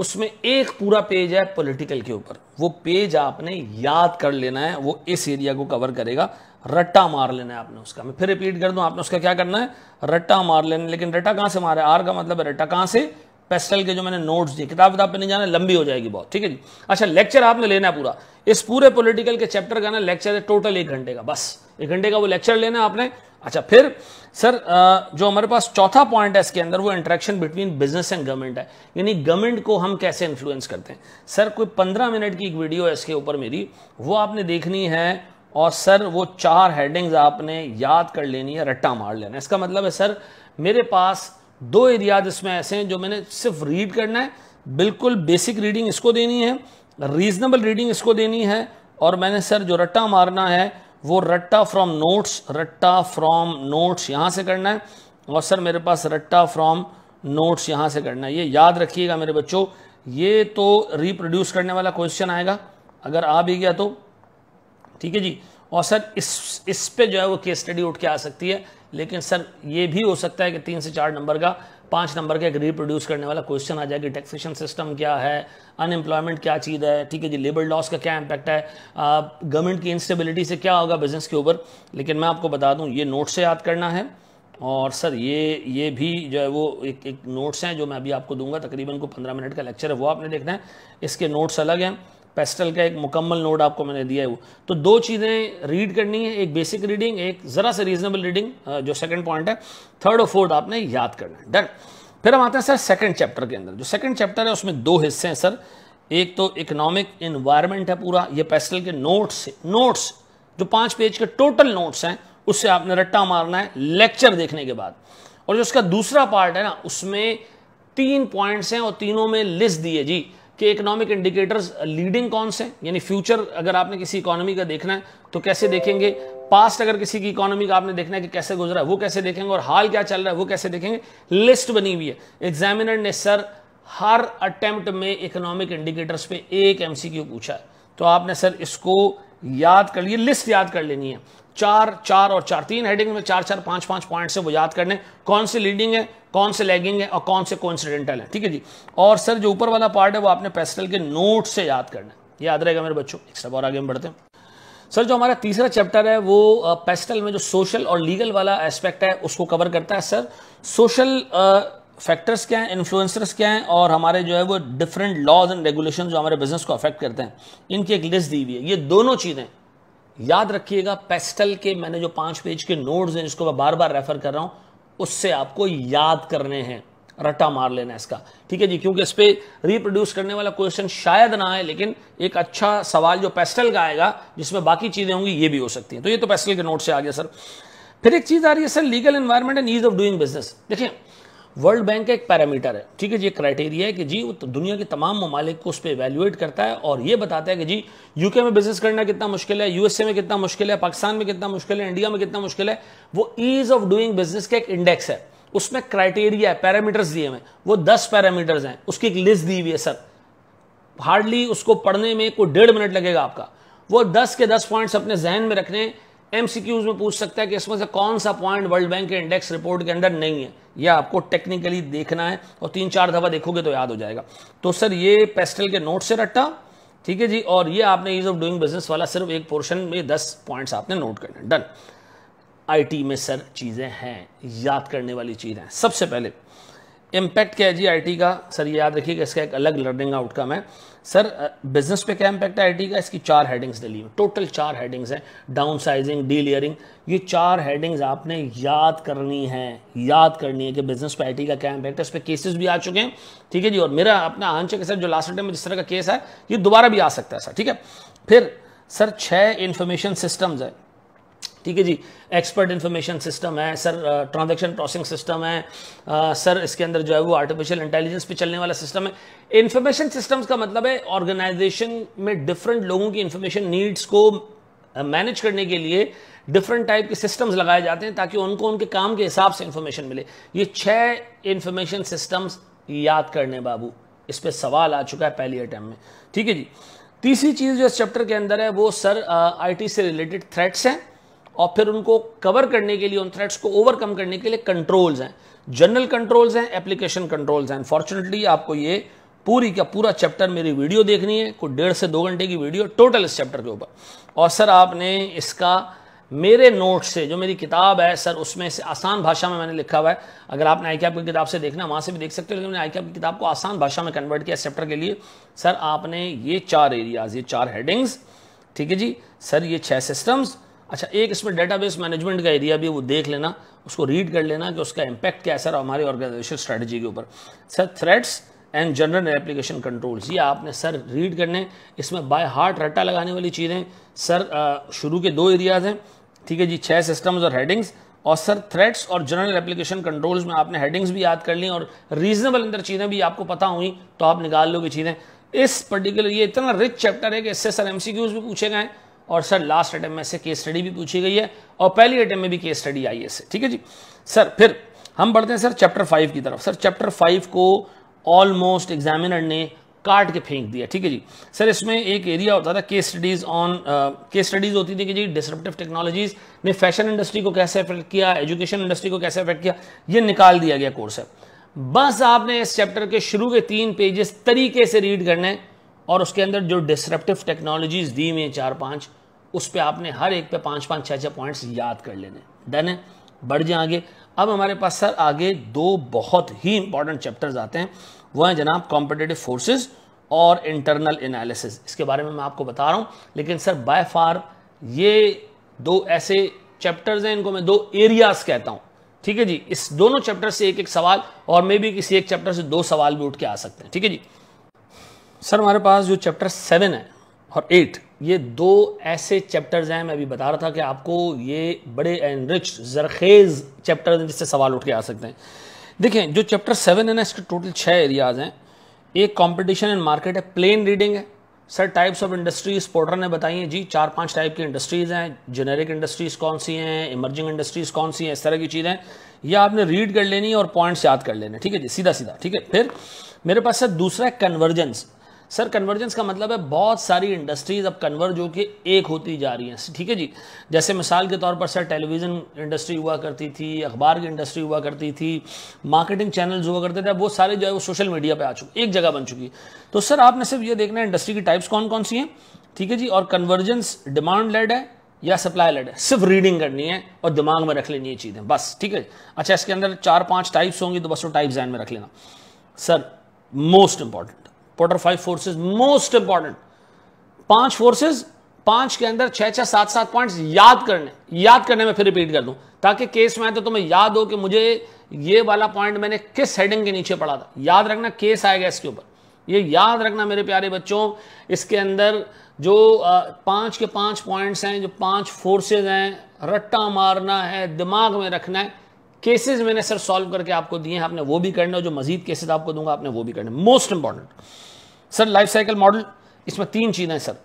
उसमें एक पूरा पेज है पॉलिटिकल के ऊपर वो पेज आपने याद कर लेना है वो इस एरिया को कवर करेगा रट्टा मार लेना है आपने उसका मैं फिर रिपीट कर दूं आपने उसका क्या करना है रट्टा मार लेना लेकिन रट्टा कहां से मारे आर का मतलब है रट्टा कहां से पेस्टल के जो मैंने नोट्स दिए किताब किताब पे नहीं जाना लंबी हो जाएगी बहुत ठीक है जी अच्छा लेक्चर आपने लेना है पूरा इस पूरे पॉलिटिकल के चैप्टर का ना लेक्चर है टोटल एक घंटे का बस एक घंटे का वो लेक्चर लेना आपने अच्छा फिर सर जो हमारे पास चौथा पॉइंट है इसके अंदर वो interaction between business and government है यानी गवर्नमेंट को हम कैसे इन्फ्लुएंस करते हैं सर कोई पंद्रह मिनट की एक वीडियो है इसके ऊपर मेरी वो आपने देखनी है और सर वो चार हेडिंग्स आपने याद कर लेनी है रट्टा मार लेना इसका मतलब है सर मेरे पास दो एरियाज इसमें ऐसे हैं जो मैंने सिर्फ रीड करना है बिल्कुल बेसिक रीडिंग इसको देनी है रीजनेबल रीडिंग इसको देनी है और मैंने सर जो रट्टा मारना है वो रट्टा फ्रॉम नोट्स रट्टा फ्रॉम नोट्स यहाँ से करना है और सर मेरे पास रट्टा फ्रॉम नोट्स यहाँ से करना है ये याद रखिएगा मेरे बच्चों ये तो रिप्रोड्यूस करने वाला क्वेश्चन आएगा अगर आ भी गया तो ठीक है जी और सर इस इस पे जो है वो केस स्टडी उठ के आ सकती है लेकिन सर ये भी हो सकता है कि तीन से चार नंबर का पाँच नंबर का एक रिप्रोड्यूस करने वाला क्वेश्चन आ जाए कि टैक्सेशन सिस्टम क्या है अनएम्प्लॉयमेंट क्या चीज़ है ठीक है जी लेबर लॉस का क्या इम्पैक्ट है गवर्नमेंट की इंस्टेबिलिटी से क्या होगा बिजनेस के ऊपर लेकिन मैं आपको बता दूँ ये नोट से याद करना है और सर ये ये भी जो है वो एक एक नोट्स हैं जो मैं अभी आपको दूंगा तकरीबन को पंद्रह मिनट का लेक्चर है वो आपने देखना है इसके नोट्स अलग हैं पेस्टल का एक मुकम्मल नोट आपको मैंने दिया है वो तो दो चीज़ें रीड करनी है एक बेसिक रीडिंग एक ज़रा से रीजनेबल रीडिंग जो सेकंड पॉइंट है थर्ड और फोर्थ आपने याद करना है डन फिर हम आते हैं सर सेकंड चैप्टर के अंदर जो सेकंड चैप्टर है उसमें दो हिस्से हैं सर एक तो इकोनॉमिक इन्वायरमेंट है पूरा ये पेस्टल के नोट्स नोट्स जो पाँच पेज के टोटल नोट्स हैं उससे आपने रट्टा मारना है लेक्चर देखने के बाद और जो उसका दूसरा पार्ट है ना उसमें तीन पॉइंट्स हैं और तीनों में लिस्ट दिए जी कि इकोनॉमिक इंडिकेटर्स लीडिंग कौन से यानी फ्यूचर अगर आपने किसी इकोनॉमी का देखना है तो कैसे देखेंगे पास्ट अगर किसी की इकोनॉमी का आपने देखना है कि कैसे गुजरा है वो कैसे देखेंगे और हाल क्या चल रहा है वो कैसे देखेंगे लिस्ट बनी हुई है एग्जामिनर ने सर हर अटेम्प्ट में इकोनॉमिक इंडिकेटर्स पे एक एमसीक्यू पूछा है तो आपने सर इसको याद कर लिए लिस्ट याद कर लेनी है चार चार और चार तीन हेडिंग में चार चार पांच पांच पॉइंट से वो याद करने कौन से लीडिंग है कौन से लैगिंग है और कौन से कोइंसिडेंटल है ठीक है जी और सर जो ऊपर वाला पार्ट है वो आपने पेस्टल के नोट से याद करना है याद रहेगा मेरे बच्चों एक सब और आगे हम बढ़ते हैं सर जो हमारा तीसरा चैप्टर है वो पेस्टल में जो सोशल और लीगल वाला एस्पेक्ट है उसको कवर करता है सर सोशल फैक्टर्स क्या हैं इन्फ्लुएंसर्स क्या हैं और हमारे जो है वो डिफरेंट लॉज एंड रेगुलेशन जो हमारे बिजनेस को अफेक्ट करते हैं इनकी एक लिस्ट दी हुई है ये दोनों चीज़ें याद रखिएगा पेस्टल के मैंने जो पांच पेज के नोट्स हैं जिसको मैं बार बार रेफर कर रहा हूं उससे आपको याद करने हैं रटा मार लेना इसका ठीक है जी क्योंकि इस पर रिप्रोड्यूस करने वाला क्वेश्चन शायद ना आए लेकिन एक अच्छा सवाल जो पेस्टल का आएगा जिसमें बाकी चीज़ें होंगी ये भी हो सकती हैं तो ये तो पेस्टल के नोट से आ गया सर फिर एक चीज़ आ रही है sir legal environment and ease of doing business देखिए वर्ल्ड बैंक एक पैरामीटर है ठीक है जी क्राइटेरिया है कि जी तो दुनिया के तमाम ममालिक को उस पर एवेल्यूएट करता है और ये बताता है कि जी यूके में बिजनेस करना कितना मुश्किल है यूएसए में कितना मुश्किल है पाकिस्तान में कितना मुश्किल है इंडिया में कितना मुश्किल है वो ईज ऑफ डूइंग बिजनेस का एक इंडेक्स है उसमें क्राइटेरिया है पैरामीटर्स दिए हुए वो दस पैरामीटर्स हैं उसकी एक लिस्ट दी हुई है सर हार्डली उसको पढ़ने में कोई डेढ़ मिनट लगेगा आपका वो दस के दस पॉइंट्स अपने जहन में रखने एमसीक्यूज में पूछ सकता है कि इसमें से कौन सा पॉइंट वर्ल्ड बैंक के इंडेक्स रिपोर्ट के अंदर नहीं है यह आपको टेक्निकली देखना है और तीन चार दफा देखोगे तो याद हो जाएगा तो सर ये पेस्टल के नोट से रट्टा ठीक है जी और ये आपने ईज ऑफ डूइंग बिजनेस वाला सिर्फ एक पोर्शन में दस पॉइंट्स आपने नोट करना डन आईटी में सर चीज़ें हैं याद करने वाली चीज़ है सबसे पहले इम्पैक्ट क्या है जी आईटी का सर ये याद रखिएगा इसका एक अलग लर्निंग आउटकम है सर बिजनेस पे क्या इम्पैक्ट है आईटी का इसकी चार हेडिंग्स डली हुई टोटल चार हेडिंग्स हैं डाउन साइजिंग डीलियरिंग ये चार हेडिंग्स आपने याद करनी है याद करनी है कि बिजनेस पे आईटी का क्या इम्पैक्ट है इस पर केसेस भी आ चुके हैं ठीक है जी और मेरा अपना आंचल के साथ जो लास्ट टाइम में जिस तरह का केस है ये दोबारा भी आ सकता है सर ठीक है फिर सर छः इन्फॉर्मेशन सिस्टम्स है ठीक है जी एक्सपर्ट इन्फॉर्मेशन सिस्टम है सर ट्रांजेक्शन प्रोसेसिंग सिस्टम है आ, uh, सर इसके अंदर जो है वो आर्टिफिशियल इंटेलिजेंस पे चलने वाला सिस्टम है इन्फॉर्मेशन सिस्टम्स का मतलब है ऑर्गेनाइजेशन में डिफरेंट लोगों की इन्फॉर्मेशन नीड्स को मैनेज uh, करने के लिए डिफरेंट टाइप के सिस्टम्स लगाए जाते हैं ताकि उनको उनके काम के हिसाब से इन्फॉर्मेशन मिले ये छः इन्फॉर्मेशन सिस्टम्स याद करने बाबू इस पर सवाल आ चुका है पहले अटैम्प में ठीक है जी तीसरी चीज़ जो इस चैप्टर के अंदर है वो सर आईटी uh, से रिलेटेड थ्रेट्स हैं और फिर उनको कवर करने के लिए उन थ्रेट्स को ओवरकम करने के लिए कंट्रोल्स हैं जनरल कंट्रोल्स हैं एप्लीकेशन कंट्रोल्स हैं अनफॉर्चुनेटली आपको ये पूरी का पूरा चैप्टर मेरी वीडियो देखनी है कुछ डेढ़ से दो घंटे की वीडियो टोटल इस चैप्टर के ऊपर और सर आपने इसका मेरे नोट से जो मेरी किताब है सर उसमें से आसान भाषा में मैंने लिखा हुआ है अगर आपने आई की किताब से देखना वहाँ से भी देख सकते हो लेकिन मैंने आई की किताब को आसान भाषा में कन्वर्ट किया चैप्टर के लिए सर आपने ये चार एरियाज ये चार हेडिंग्स ठीक है जी सर ये छः सिस्टम्स अच्छा एक इसमें डेटाबेस मैनेजमेंट का एरिया भी वो देख लेना उसको रीड कर लेना कि उसका इम्पैक्ट क्या असर हमारी ऑर्गेनाइजेशन स्ट्रेटजी के ऊपर sir threats and general application controls ये आपने सर रीड करने इसमें बाय हार्ट रट्टा लगाने वाली चीज़ें सर शुरू के दो एरियाज हैं ठीक है जी छः सिस्टम्स और हेडिंग्स और सर थ्रेड्स और जनरल एप्लीकेशन कंट्रोल्स में आपने हेडिंग्स भी याद कर ली और रीजनेबल अंदर चीज़ें भी आपको पता हुई तो आप निकाल लोगे चीज़ें इस पर्टिकुलर ये इतना रिच चैप्टर है कि इससे सर एम भी पूछे गए हैं और सर लास्ट अटैम्प में से केस स्टडी भी पूछी गई है और पहली अटैम्प में भी केस स्टडी आई है ठीक है जी सर फिर हम बढ़ते हैं सर चैप्टर फाइव की तरफ सर चैप्टर फाइव को ऑलमोस्ट एग्जामिनर ने काट के फेंक दिया ठीक है जी सर इसमें एक एरिया होता था case studies on case studies होती थी कि जी डिसरप्टिव टेक्नोलॉजीज ने फैशन इंडस्ट्री को कैसे अफेक्ट किया एजुकेशन इंडस्ट्री को कैसे अफेक्ट किया ये निकाल दिया गया कोर्स है बस आपने इस चैप्टर के शुरू के तीन पेजेस तरीके से रीड करने और उसके अंदर जो डिसरप्टिव टेक्नोलॉजीज दी हुई चार पाँच उस पर आपने हर एक पे पाँच पाँच छः छः पॉइंट्स याद कर लेने डन है बढ़ जाए आगे अब हमारे पास सर आगे दो बहुत ही इंपॉर्टेंट चैप्टर्स आते हैं वो हैं जनाब कॉम्पिटेटिव फोर्सेज और इंटरनल एनालिसिस इसके बारे में मैं आपको बता रहा हूँ लेकिन सर बाय फार ये दो ऐसे चैप्टर्स हैं इनको मैं दो एरियाज कहता हूँ ठीक है जी इस दोनों चैप्टर से एक एक सवाल और मे भी किसी एक चैप्टर से दो सवाल भी उठ के आ सकते हैं ठीक है जी सर हमारे पास जो चैप्टर सेवन है और एट ये दो ऐसे चैप्टर्स हैं मैं अभी बता रहा था कि आपको ये बड़े एनरिच जरखेज़ चैप्टर हैं जिससे सवाल उठ के आ सकते हैं देखें जो चैप्टर सेवन है ना इसके टोटल छः एरियाज़ हैं एक कंपटीशन एंड मार्केट है प्लेन रीडिंग है sir types of industries Porter ने बताई हैं जी चार पांच टाइप की इंडस्ट्रीज़ हैं जेनेरिक इंडस्ट्रीज़ कौन सी हैं इमर्जिंग इंडस्ट्रीज़ कौन सी हैं इस तरह की चीज़ें यह आपने रीड कर लेनी और पॉइंट्स याद कर लेने ठीक है जी सीधा सीधा ठीक है फिर मेरे पास सर दूसरा है कन्वर्जेंस सर कन्वर्जेंस का मतलब है बहुत सारी इंडस्ट्रीज़ अब कन्वर्ज होकर एक होती जा रही हैं ठीक है जी जैसे मिसाल के तौर पर सर टेलीविज़न इंडस्ट्री हुआ करती थी अखबार की इंडस्ट्री हुआ करती थी मार्केटिंग चैनल्स हुआ करते थे अब वो सारे जो है वो सोशल मीडिया पर आ चुके एक जगह बन चुकी तो सर आपने सिर्फ ये देखना है इंडस्ट्री की टाइप्स कौन कौन सी हैं ठीक है जी और कन्वर्जेंस डिमांड लेड है या सप्लाई लेड है सिर्फ रीडिंग करनी है और दिमाग में रख लेनी है चीज़ें बस ठीक है अच्छा इसके अंदर चार पांच टाइप्स होंगी तो बस वो टाइप जैन में रख लेना sir most important Porter five forces most important पांच फोर्सेज पांच के अंदर छह छह सात सात पॉइंट याद करने याद करने में फिर रिपीट कर दूं ताकि केस में आए तो तुम्हें याद हो कि मुझे ये वाला पॉइंट मैंने किस हेडिंग के नीचे पढ़ा था याद रखना केस आएगा इसके ऊपर ये याद रखना मेरे प्यारे बच्चों इसके अंदर जो पांच के पांच पॉइंट्स हैं जो पांच फोर्सेज हैं रट्टा मारना है दिमाग में रखना है केसेस मैंने सर सॉल्व करके आपको दिए हैं आपने वो भी करना जो मजीद केसेस आपको दूंगा आपने वो भी है most important sir life cycle model इसमें तीन चीज़ें हैं सर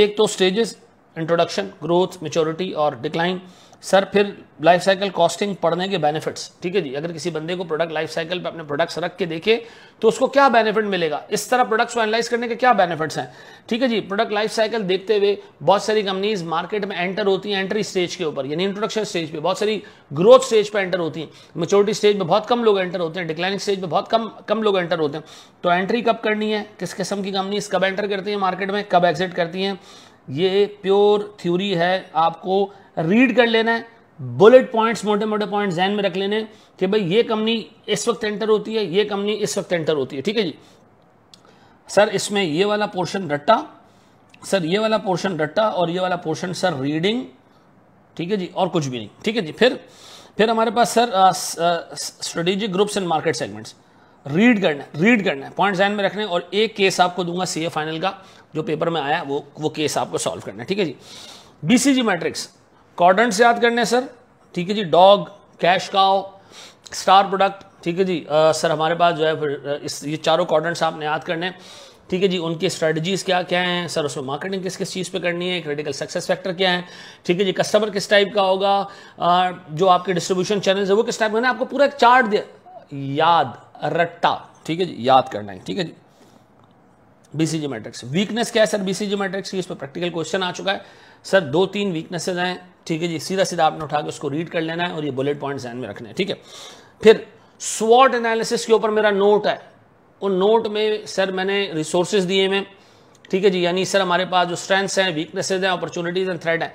एक तो स्टेजेस इंट्रोडक्शन ग्रोथ मेचोरिटी और डिक्लाइन सर फिर लाइफ साइकिल कॉस्टिंग पढ़ने के बेनिफिट्स ठीक है जी अगर किसी बंदे को प्रोडक्ट लाइफ साइकिल पर अपने प्रोडक्ट्स रख के देखे तो उसको क्या बेनिफिट मिलेगा इस तरह प्रोडक्ट्स को एनालाइज करने के क्या बेनिफिट्स हैं ठीक है जी प्रोडक्ट लाइफ साइकिल देखते हुए बहुत सारी कंपनीज मार्केट में एंटर होती हैं एंट्री स्टेज के ऊपर यानी इंट्रोडक्शन स्टेज पर बहुत सारी ग्रोथ स्टेज पर एंटर होती हैं मेचोरिटी स्टेज में बहुत कम लोग एंटर होते हैं डिक्लाइनिंग स्टेज में बहुत कम कम लोग एंटर होते हैं तो एंट्री कब करनी है किस किस्म की कंपनीज कब एंटर करती हैं मार्केट में कब एग्जिट करती हैं ये प्योर थ्योरी है आपको रीड कर लेना है बुलेट पॉइंट्स मोटे मोटे पॉइंट जहन में रख लेने कि भाई ये कंपनी इस वक्त एंटर होती है ये कंपनी इस वक्त एंटर होती है ठीक है जी सर इसमें ये वाला पोर्शन रट्टा सर ये वाला पोर्शन रट्टा और ये वाला पोर्शन सर रीडिंग ठीक है जी और कुछ भी नहीं ठीक है जी फिर फिर हमारे पास sir strategic groups and market segments read करना है रीड करना है पॉइंट जहन में रखने और एक केस आपको दूंगा सी फाइनल का जो पेपर में आया वो वो केस आपको सॉल्व करना है ठीक है जी बीसीजी मैट्रिक्स कॉर्डेंट से याद करने सर ठीक है जी dog cash cow star product ठीक है जी आ, सर हमारे पास जो है इस ये चारों कॉर्डेंट्स आपने याद करने ठीक है जी उनकी स्ट्रेटजीज़ क्या क्या हैं सर उसमें मार्केटिंग किस किस चीज़ पे करनी है क्रिटिकल सक्सेस फैक्टर क्या है ठीक है जी कस्टमर किस टाइप का होगा आ, जो आपके डिस्ट्रीब्यूशन चैनल्स है वो किस टाइप मैंने आपको पूरा एक चार्ट दिया याद रट्टा ठीक है जी याद करना है ठीक है जी बीसीजी मैट्रिक्स वीकनेस क्या है सर बीसीजी मैट्रिक्स की इस पर प्रैक्टिकल क्वेश्चन आ चुका है सर दो तीन वीकनेसेज हैं ठीक है जी सीधा सीधा आपने उठा के उसको रीड कर लेना है और ये बुलेट पॉइंट ध्यान में रखना है ठीक है फिर स्वॉट एनालिसिस के ऊपर मेरा नोट है उन नोट में सर मैंने रिसोर्सेज दिए हैं ठीक है जी यानी सर हमारे पास जो स्ट्रेंथ्स हैं वीकनेसेज हैं अपॉर्चुनिटीज़ एंड थ्रेड हैं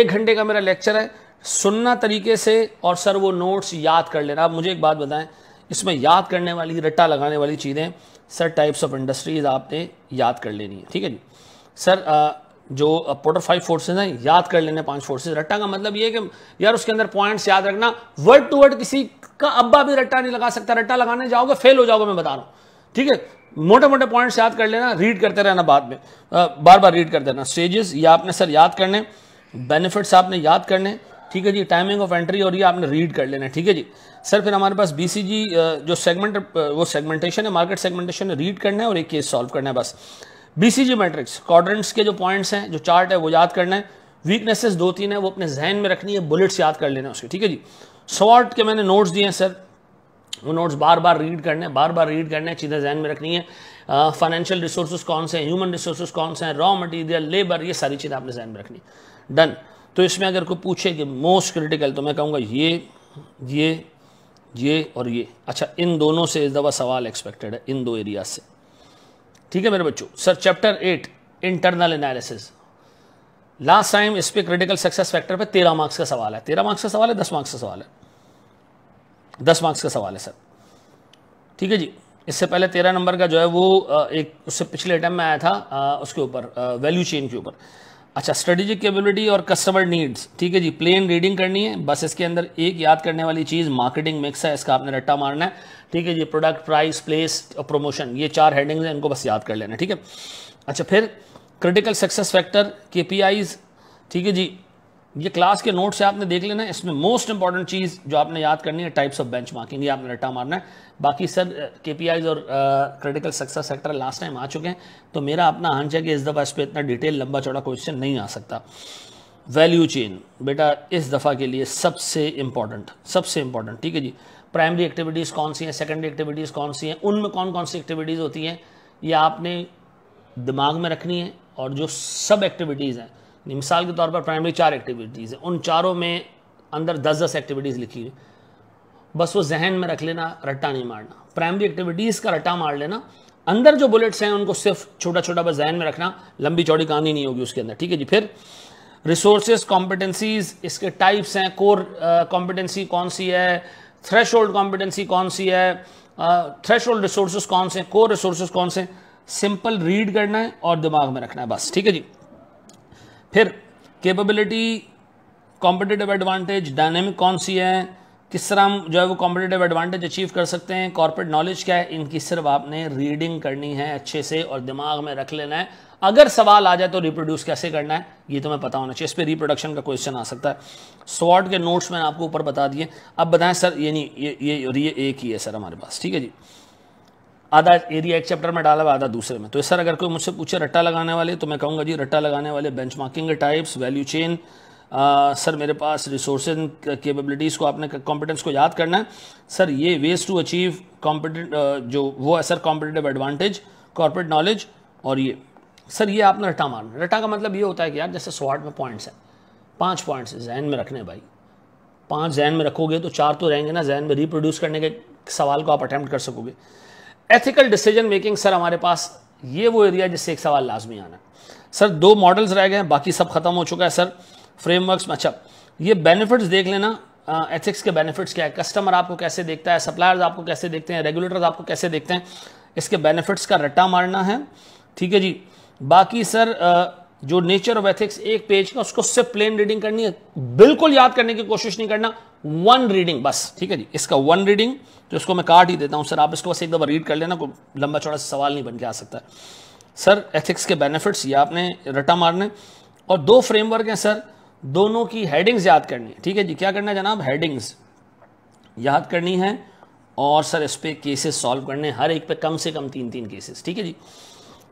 एक घंटे का मेरा लेक्चर है सुनना तरीके से और सर वो नोट्स याद कर लेना आप मुझे एक बात बताएं इसमें याद करने वाली रट्टा लगाने वाली चीज़ें सर टाइप्स ऑफ इंडस्ट्रीज़ आपने याद कर लेनी है ठीक है जी सर आ, जो पोटर फाइव फोर्सेज हैं याद कर लेने पांच फोर्सेज रट्टा का मतलब ये कि यार उसके अंदर पॉइंट्स याद रखना वर्ड टू वर्ड किसी का अब्बा भी रट्टा नहीं लगा सकता रट्टा लगाने जाओगे फेल हो जाओगे मैं बता रहा हूँ ठीक है मोटे मोटे पॉइंट्स याद कर लेना रीड करते रहना बाद में बार बार रीड करते रहना स्टेजेस या आपने सर याद करने बेनिफिट्स आपने याद करने ठीक है जी टाइमिंग ऑफ एंट्री और ये आपने रीड कर लेना ठीक है जी सर फिर हमारे पास बीसीजी जो सेगमेंट वो सेगमेंटेशन है मार्केट सेगमेंटेशन रीड करना है और एक केस सॉल्व करना है बस बीसीजी मैट्रिक्स क्वाड्रेंट्स के जो पॉइंट्स हैं जो चार्ट है वो याद करना है वीकनेसेस दो तीन है वो अपने जहन में रखनी है बुलेट्स याद कर लेना उसके ठीक है जी शॉर्ट के मैंने नोट्स दिए हैं सर वो नोट्स बार बार रीड करने बार बार रीड करना है चीज़ें जहन में रखनी है फाइनेंशियल रिसोर्सेज कौन से हैं ह्यूमन रिसोर्सेज कौन से हैं रॉ मटीरियल लेबर ये सारी चीज़ें आपने जहन में रखनी डन तो इसमें अगर कोई पूछे कि मोस्ट क्रिटिकल तो मैं कहूँगा ये ये ये और ये अच्छा इन दोनों से इस दफ़ा सवाल एक्सपेक्टेड है इन दो एरियाज से ठीक है मेरे बच्चों sir chapter eight internal analysis last time इस पर क्रिटिकल सक्सेस फैक्टर पे तेरह मार्क्स का सवाल है तेरह मार्क्स का सवाल है दस मार्क्स का सवाल है दस मार्क्स का सवाल है सर ठीक है जी इससे पहले तेरह नंबर का जो है वो एक उससे पिछले अटैम्प में आया था उसके ऊपर वैल्यू चेन के ऊपर अच्छा स्ट्रेटेजिक कैपेबिलिटी और कस्टमर नीड्स ठीक है जी प्लेन रीडिंग करनी है बस इसके अंदर एक याद करने वाली चीज़ मार्केटिंग मिक्स है इसका आपने रट्टा मारना है ठीक है जी प्रोडक्ट प्राइस प्लेस और प्रमोशन ये चार हेडिंग्स हैं इनको बस याद कर लेना ठीक है अच्छा फिर क्रिटिकल सक्सेस फैक्टर के ठीक है जी ये क्लास के नोट्स से आपने देख लेना है इसमें मोस्ट इंपॉर्टेंट चीज़ जो आपने याद करनी है टाइप्स ऑफ बेंच मार्किंग आपने रट्टा मारना है बाकी सब के पी आईज और critical success sector last time आ चुके हैं तो मेरा अपना हंच है कि इस दफ़ा इस पर इतना डिटेल लंबा चौड़ा क्वेश्चन नहीं आ सकता वैल्यू चेन बेटा इस दफ़ा के लिए सबसे इंपॉर्टेंट सबसे इंपॉर्टेंट ठीक है जी प्राइमरी एक्टिविटीज़ कौन सी हैं सेकेंडरी एक्टिविटीज़ कौन सी हैं उनमें कौन कौन सी एक्टिविटीज़ होती हैं ये आपने दिमाग में रखनी है और जो सब एक्टिविटीज़ हैं मिसाल के तौर पर प्राइमरी चार एक्टिविटीज़ हैं उन चारों में अंदर दस दस एक्टिविटीज़ लिखी हुई बस वो जहन में रख लेना रट्टा नहीं मारना प्राइमरी एक्टिविटीज़ का रट्टा मार लेना अंदर जो बुलेट्स हैं उनको सिर्फ छोटा छोटा बस जहन में रखना लंबी चौड़ी कहानी नहीं होगी उसके अंदर ठीक है जी फिर रिसोर्स कॉम्पिटेंसीज इसके टाइप्स हैं कोर कॉम्पिटेंसी कौन सी है थ्रेश होल्ड कॉम्पिटेंसी कौन सी है थ्रेश होल्ड रिसोर्स कौन से कोर रिसोर्स कौन से सिंपल रीड करना है और दिमाग में रखना है बस ठीक है जी फिर कैपेबिलिटी कॉम्पिटेटिव एडवांटेज डायनेमिक कौन सी है किस तरह हम जो है वो कॉम्पिटेटिव एडवांटेज अचीव कर सकते हैं कॉर्पोरेट नॉलेज क्या है इनकी सिर्फ आपने रीडिंग करनी है अच्छे से और दिमाग में रख लेना है अगर सवाल आ जाए तो रिप्रोड्यूस कैसे करना है ये तो मैं पता होना चाहिए इस पर रिप्रोडक्शन का क्वेश्चन आ सकता है स्वॉट के नोट्स मैंने आपको ऊपर बता दिए अब बताएं सर ये नहीं ये ये, ये, ये एक ही है सर हमारे पास ठीक है जी आधा एरिया एक चैप्टर में डाला हुआ आधा दूसरे में तो सर अगर कोई मुझसे पूछे रट्टा लगाने वाले तो मैं कहूँगा जी रट्टा लगाने वाले benchmarking types value chain sir मेरे पास रिसोर्स केपेबिलिटीज़ को आपने कॉम्पिटेंस को याद करना है सर ये वेज टू अचीव कॉम्पिटेंट जो वो है sir competitive advantage corporate knowledge और ये सर ये आपने रट्टा मारना रट्टा का मतलब ये होता है कि यार जैसे स्वाट में पॉइंट्स हैं पाँच पॉइंट्स जहन में रखने भाई पाँच जहन में रखोगे तो चार तो रहेंगे ना जहन में रिप्रोड्यूस करने के सवाल को आप अटैम्प्ट कर सकोगे एथिकल डिसीजन मेकिंग सर हमारे पास ये वो एरिया जिससे एक सवाल लाजमी आना सर दो मॉडल्स रह गए हैं बाकी सब खत्म हो चुका है सर फ्रेमवर्क्स में अच्छा ये बेनिफिट्स देख लेना एथिक्स के बेनिफिट्स क्या है कस्टमर आपको कैसे देखता है सप्लायर्स आपको कैसे देखते हैं रेगुलेटर्स आपको कैसे देखते हैं इसके बेनिफिट्स का रट्टा मारना है ठीक है जी बाकी सर जो नेचर ऑफ एथिक्स एक पेज का उसको सिर्फ प्लेन रीडिंग करनी है बिल्कुल याद करने की कोशिश नहीं करना वन रीडिंग बस ठीक है जी इसका वन रीडिंग तो इसको मैं काट ही देता हूँ सर आप इसको बस एक दफ़ा रीड कर लेना कोई लंबा चौड़ा सवाल नहीं बन के आ सकता है सर एथिक्स के बेनिफिट्स ये आपने रटा मारने और दो फ्रेमवर्क हैं सर दोनों की हेडिंग्स याद करनी है ठीक है जी क्या करना है जनाब हेडिंग्स याद करनी है और सर इस पर केसेस सॉल्व करने हर एक पे कम से कम तीन तीन केसेस ठीक है जी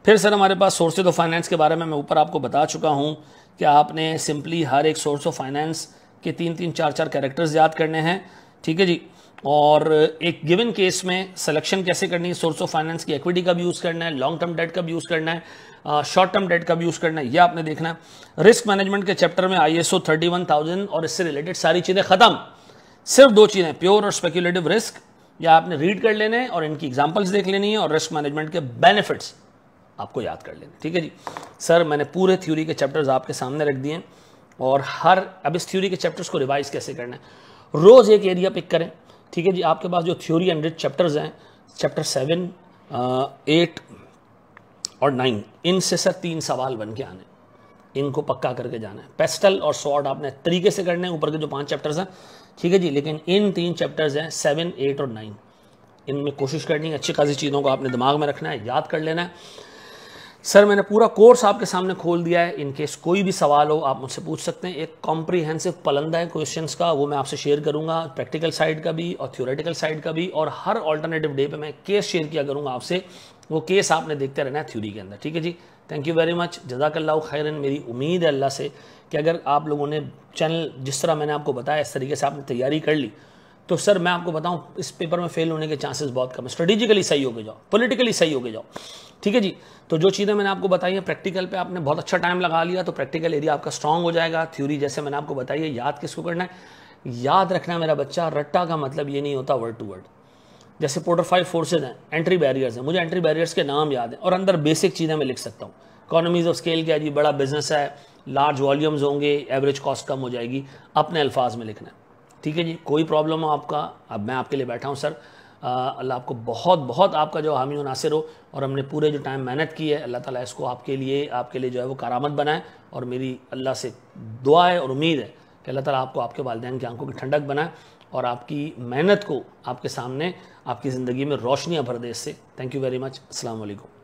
फिर सर हमारे पास सोर्सेज ऑफ फाइनेंस के बारे में मैं ऊपर आपको बता चुका हूँ कि आपने सिंपली हर एक सोर्स ऑफ फाइनेंस के तीन तीन चार चार कैरेक्टर्स याद करने हैं ठीक है जी और एक गिवन केस में सिलेक्शन कैसे करनी है सोर्स ऑफ फाइनेंस की इक्विटी का भी यूज़ करना है लॉन्ग टर्म डेट का भी यूज़ करना है शॉर्ट टर्म डेट का भी यूज़ करना है ये आपने देखना है रिस्क मैनेजमेंट के चैप्टर में आई एस ओ और इससे रिलेटेड सारी चीज़ें ख़त्म सिर्फ दो चीज़ें प्योर और स्पेक्यूलेटिव रिस्क या आपने रीड कर लेने हैं और इनकी एग्जाम्पल्स देख लेनी है और रिस्क मैनेजमेंट के बेनिफिट्स आपको याद कर लेने ठीक है जी सर मैंने पूरे थ्योरी के चैप्टर्स आपके सामने रख दिए और हर अब इस थ्योरी के चैप्टर्स को रिवाइज कैसे करना है रोज़ एक एरिया पिक करें ठीक है जी आपके पास जो थ्योरी हंड्रेड चैप्टर्स हैं चैप्टर सेवन एट और नाइन इनसे सर तीन सवाल बन के आने इनको पक्का करके जाना है पेस्टल और सॉर्ट आपने तरीके से करने हैं ऊपर के जो पांच चैप्टर्स हैं ठीक है जी लेकिन इन तीन चैप्टर्स हैं सेवन एट और नाइन इनमें कोशिश करनी है अच्छी खासी चीज़ों को आपने दिमाग में रखना है याद कर लेना है सर मैंने पूरा कोर्स आपके सामने खोल दिया है इनकेस कोई भी सवाल हो आप मुझसे पूछ सकते हैं एक कॉम्प्रीहेंसिव पलंदा है क्वेश्चंस का वो मैं आपसे शेयर करूंगा प्रैक्टिकल साइड का भी और थ्योरेटिकल साइड का भी और हर ऑल्टरनेटिव डे पे मैं केस शेयर किया करूंगा आपसे वो केस आपने देखते रहना है थ्योरी के अंदर ठीक है जी थैंक यू वेरी मच जजाकल्ला खैरन मेरी उम्मीद है अल्लाह से कि अगर आप लोगों ने चैनल जिस तरह मैंने आपको बताया इस तरीके से आपने तैयारी कर ली तो सर मैं आपको बताऊँ इस पेपर में फेल होने के चांसेस बहुत कम है स्ट्रेटेजिकली सही होके जाओ पॉलिटिकली सही होके जाओ ठीक है जी तो जो चीज़ें मैंने आपको बताई हैं प्रैक्टिकल पे आपने बहुत अच्छा टाइम लगा लिया तो प्रैक्टिकल एरिया आपका स्ट्रांग हो जाएगा थ्योरी जैसे मैंने आपको बताई है याद किसको करना है याद रखना मेरा बच्चा रट्टा का मतलब ये नहीं होता वर्ड टू वर्ड जैसे पोर्टर फाइव फोर्सेज हैं एंट्री बैरियर्स हैं मुझे एंट्री बैरियर्स के नाम याद हैं और अंदर बेसिक चीज़ें मैं लिख सकता हूँ इकोनॉमीज ऑफ स्केल क्या जी बड़ा बिजनेस है लार्ज वॉल्यूम्स होंगे एवरेज कॉस्ट कम हो जाएगी अपने अल्फाज में लिखना है ठीक है जी कोई प्रॉब्लम हो आपका अब मैं आपके लिए बैठा हूँ सर अल्लाह आपको बहुत बहुत आपका जो हामी नासिर हो और हमने पूरे जो टाइम मेहनत की है अल्लाह ताला इसको आपके लिए आपके लिए जो है वो करामत बनाए और मेरी अल्लाह से दुआ है और उम्मीद है कि अल्लाह ताला आपको आपके वालदेन की आंखों की ठंडक बनाए और आपकी मेहनत को आपके सामने आपकी ज़िंदगी में रोशनियाँ भर दे इससे थैंक यू वेरी मच असल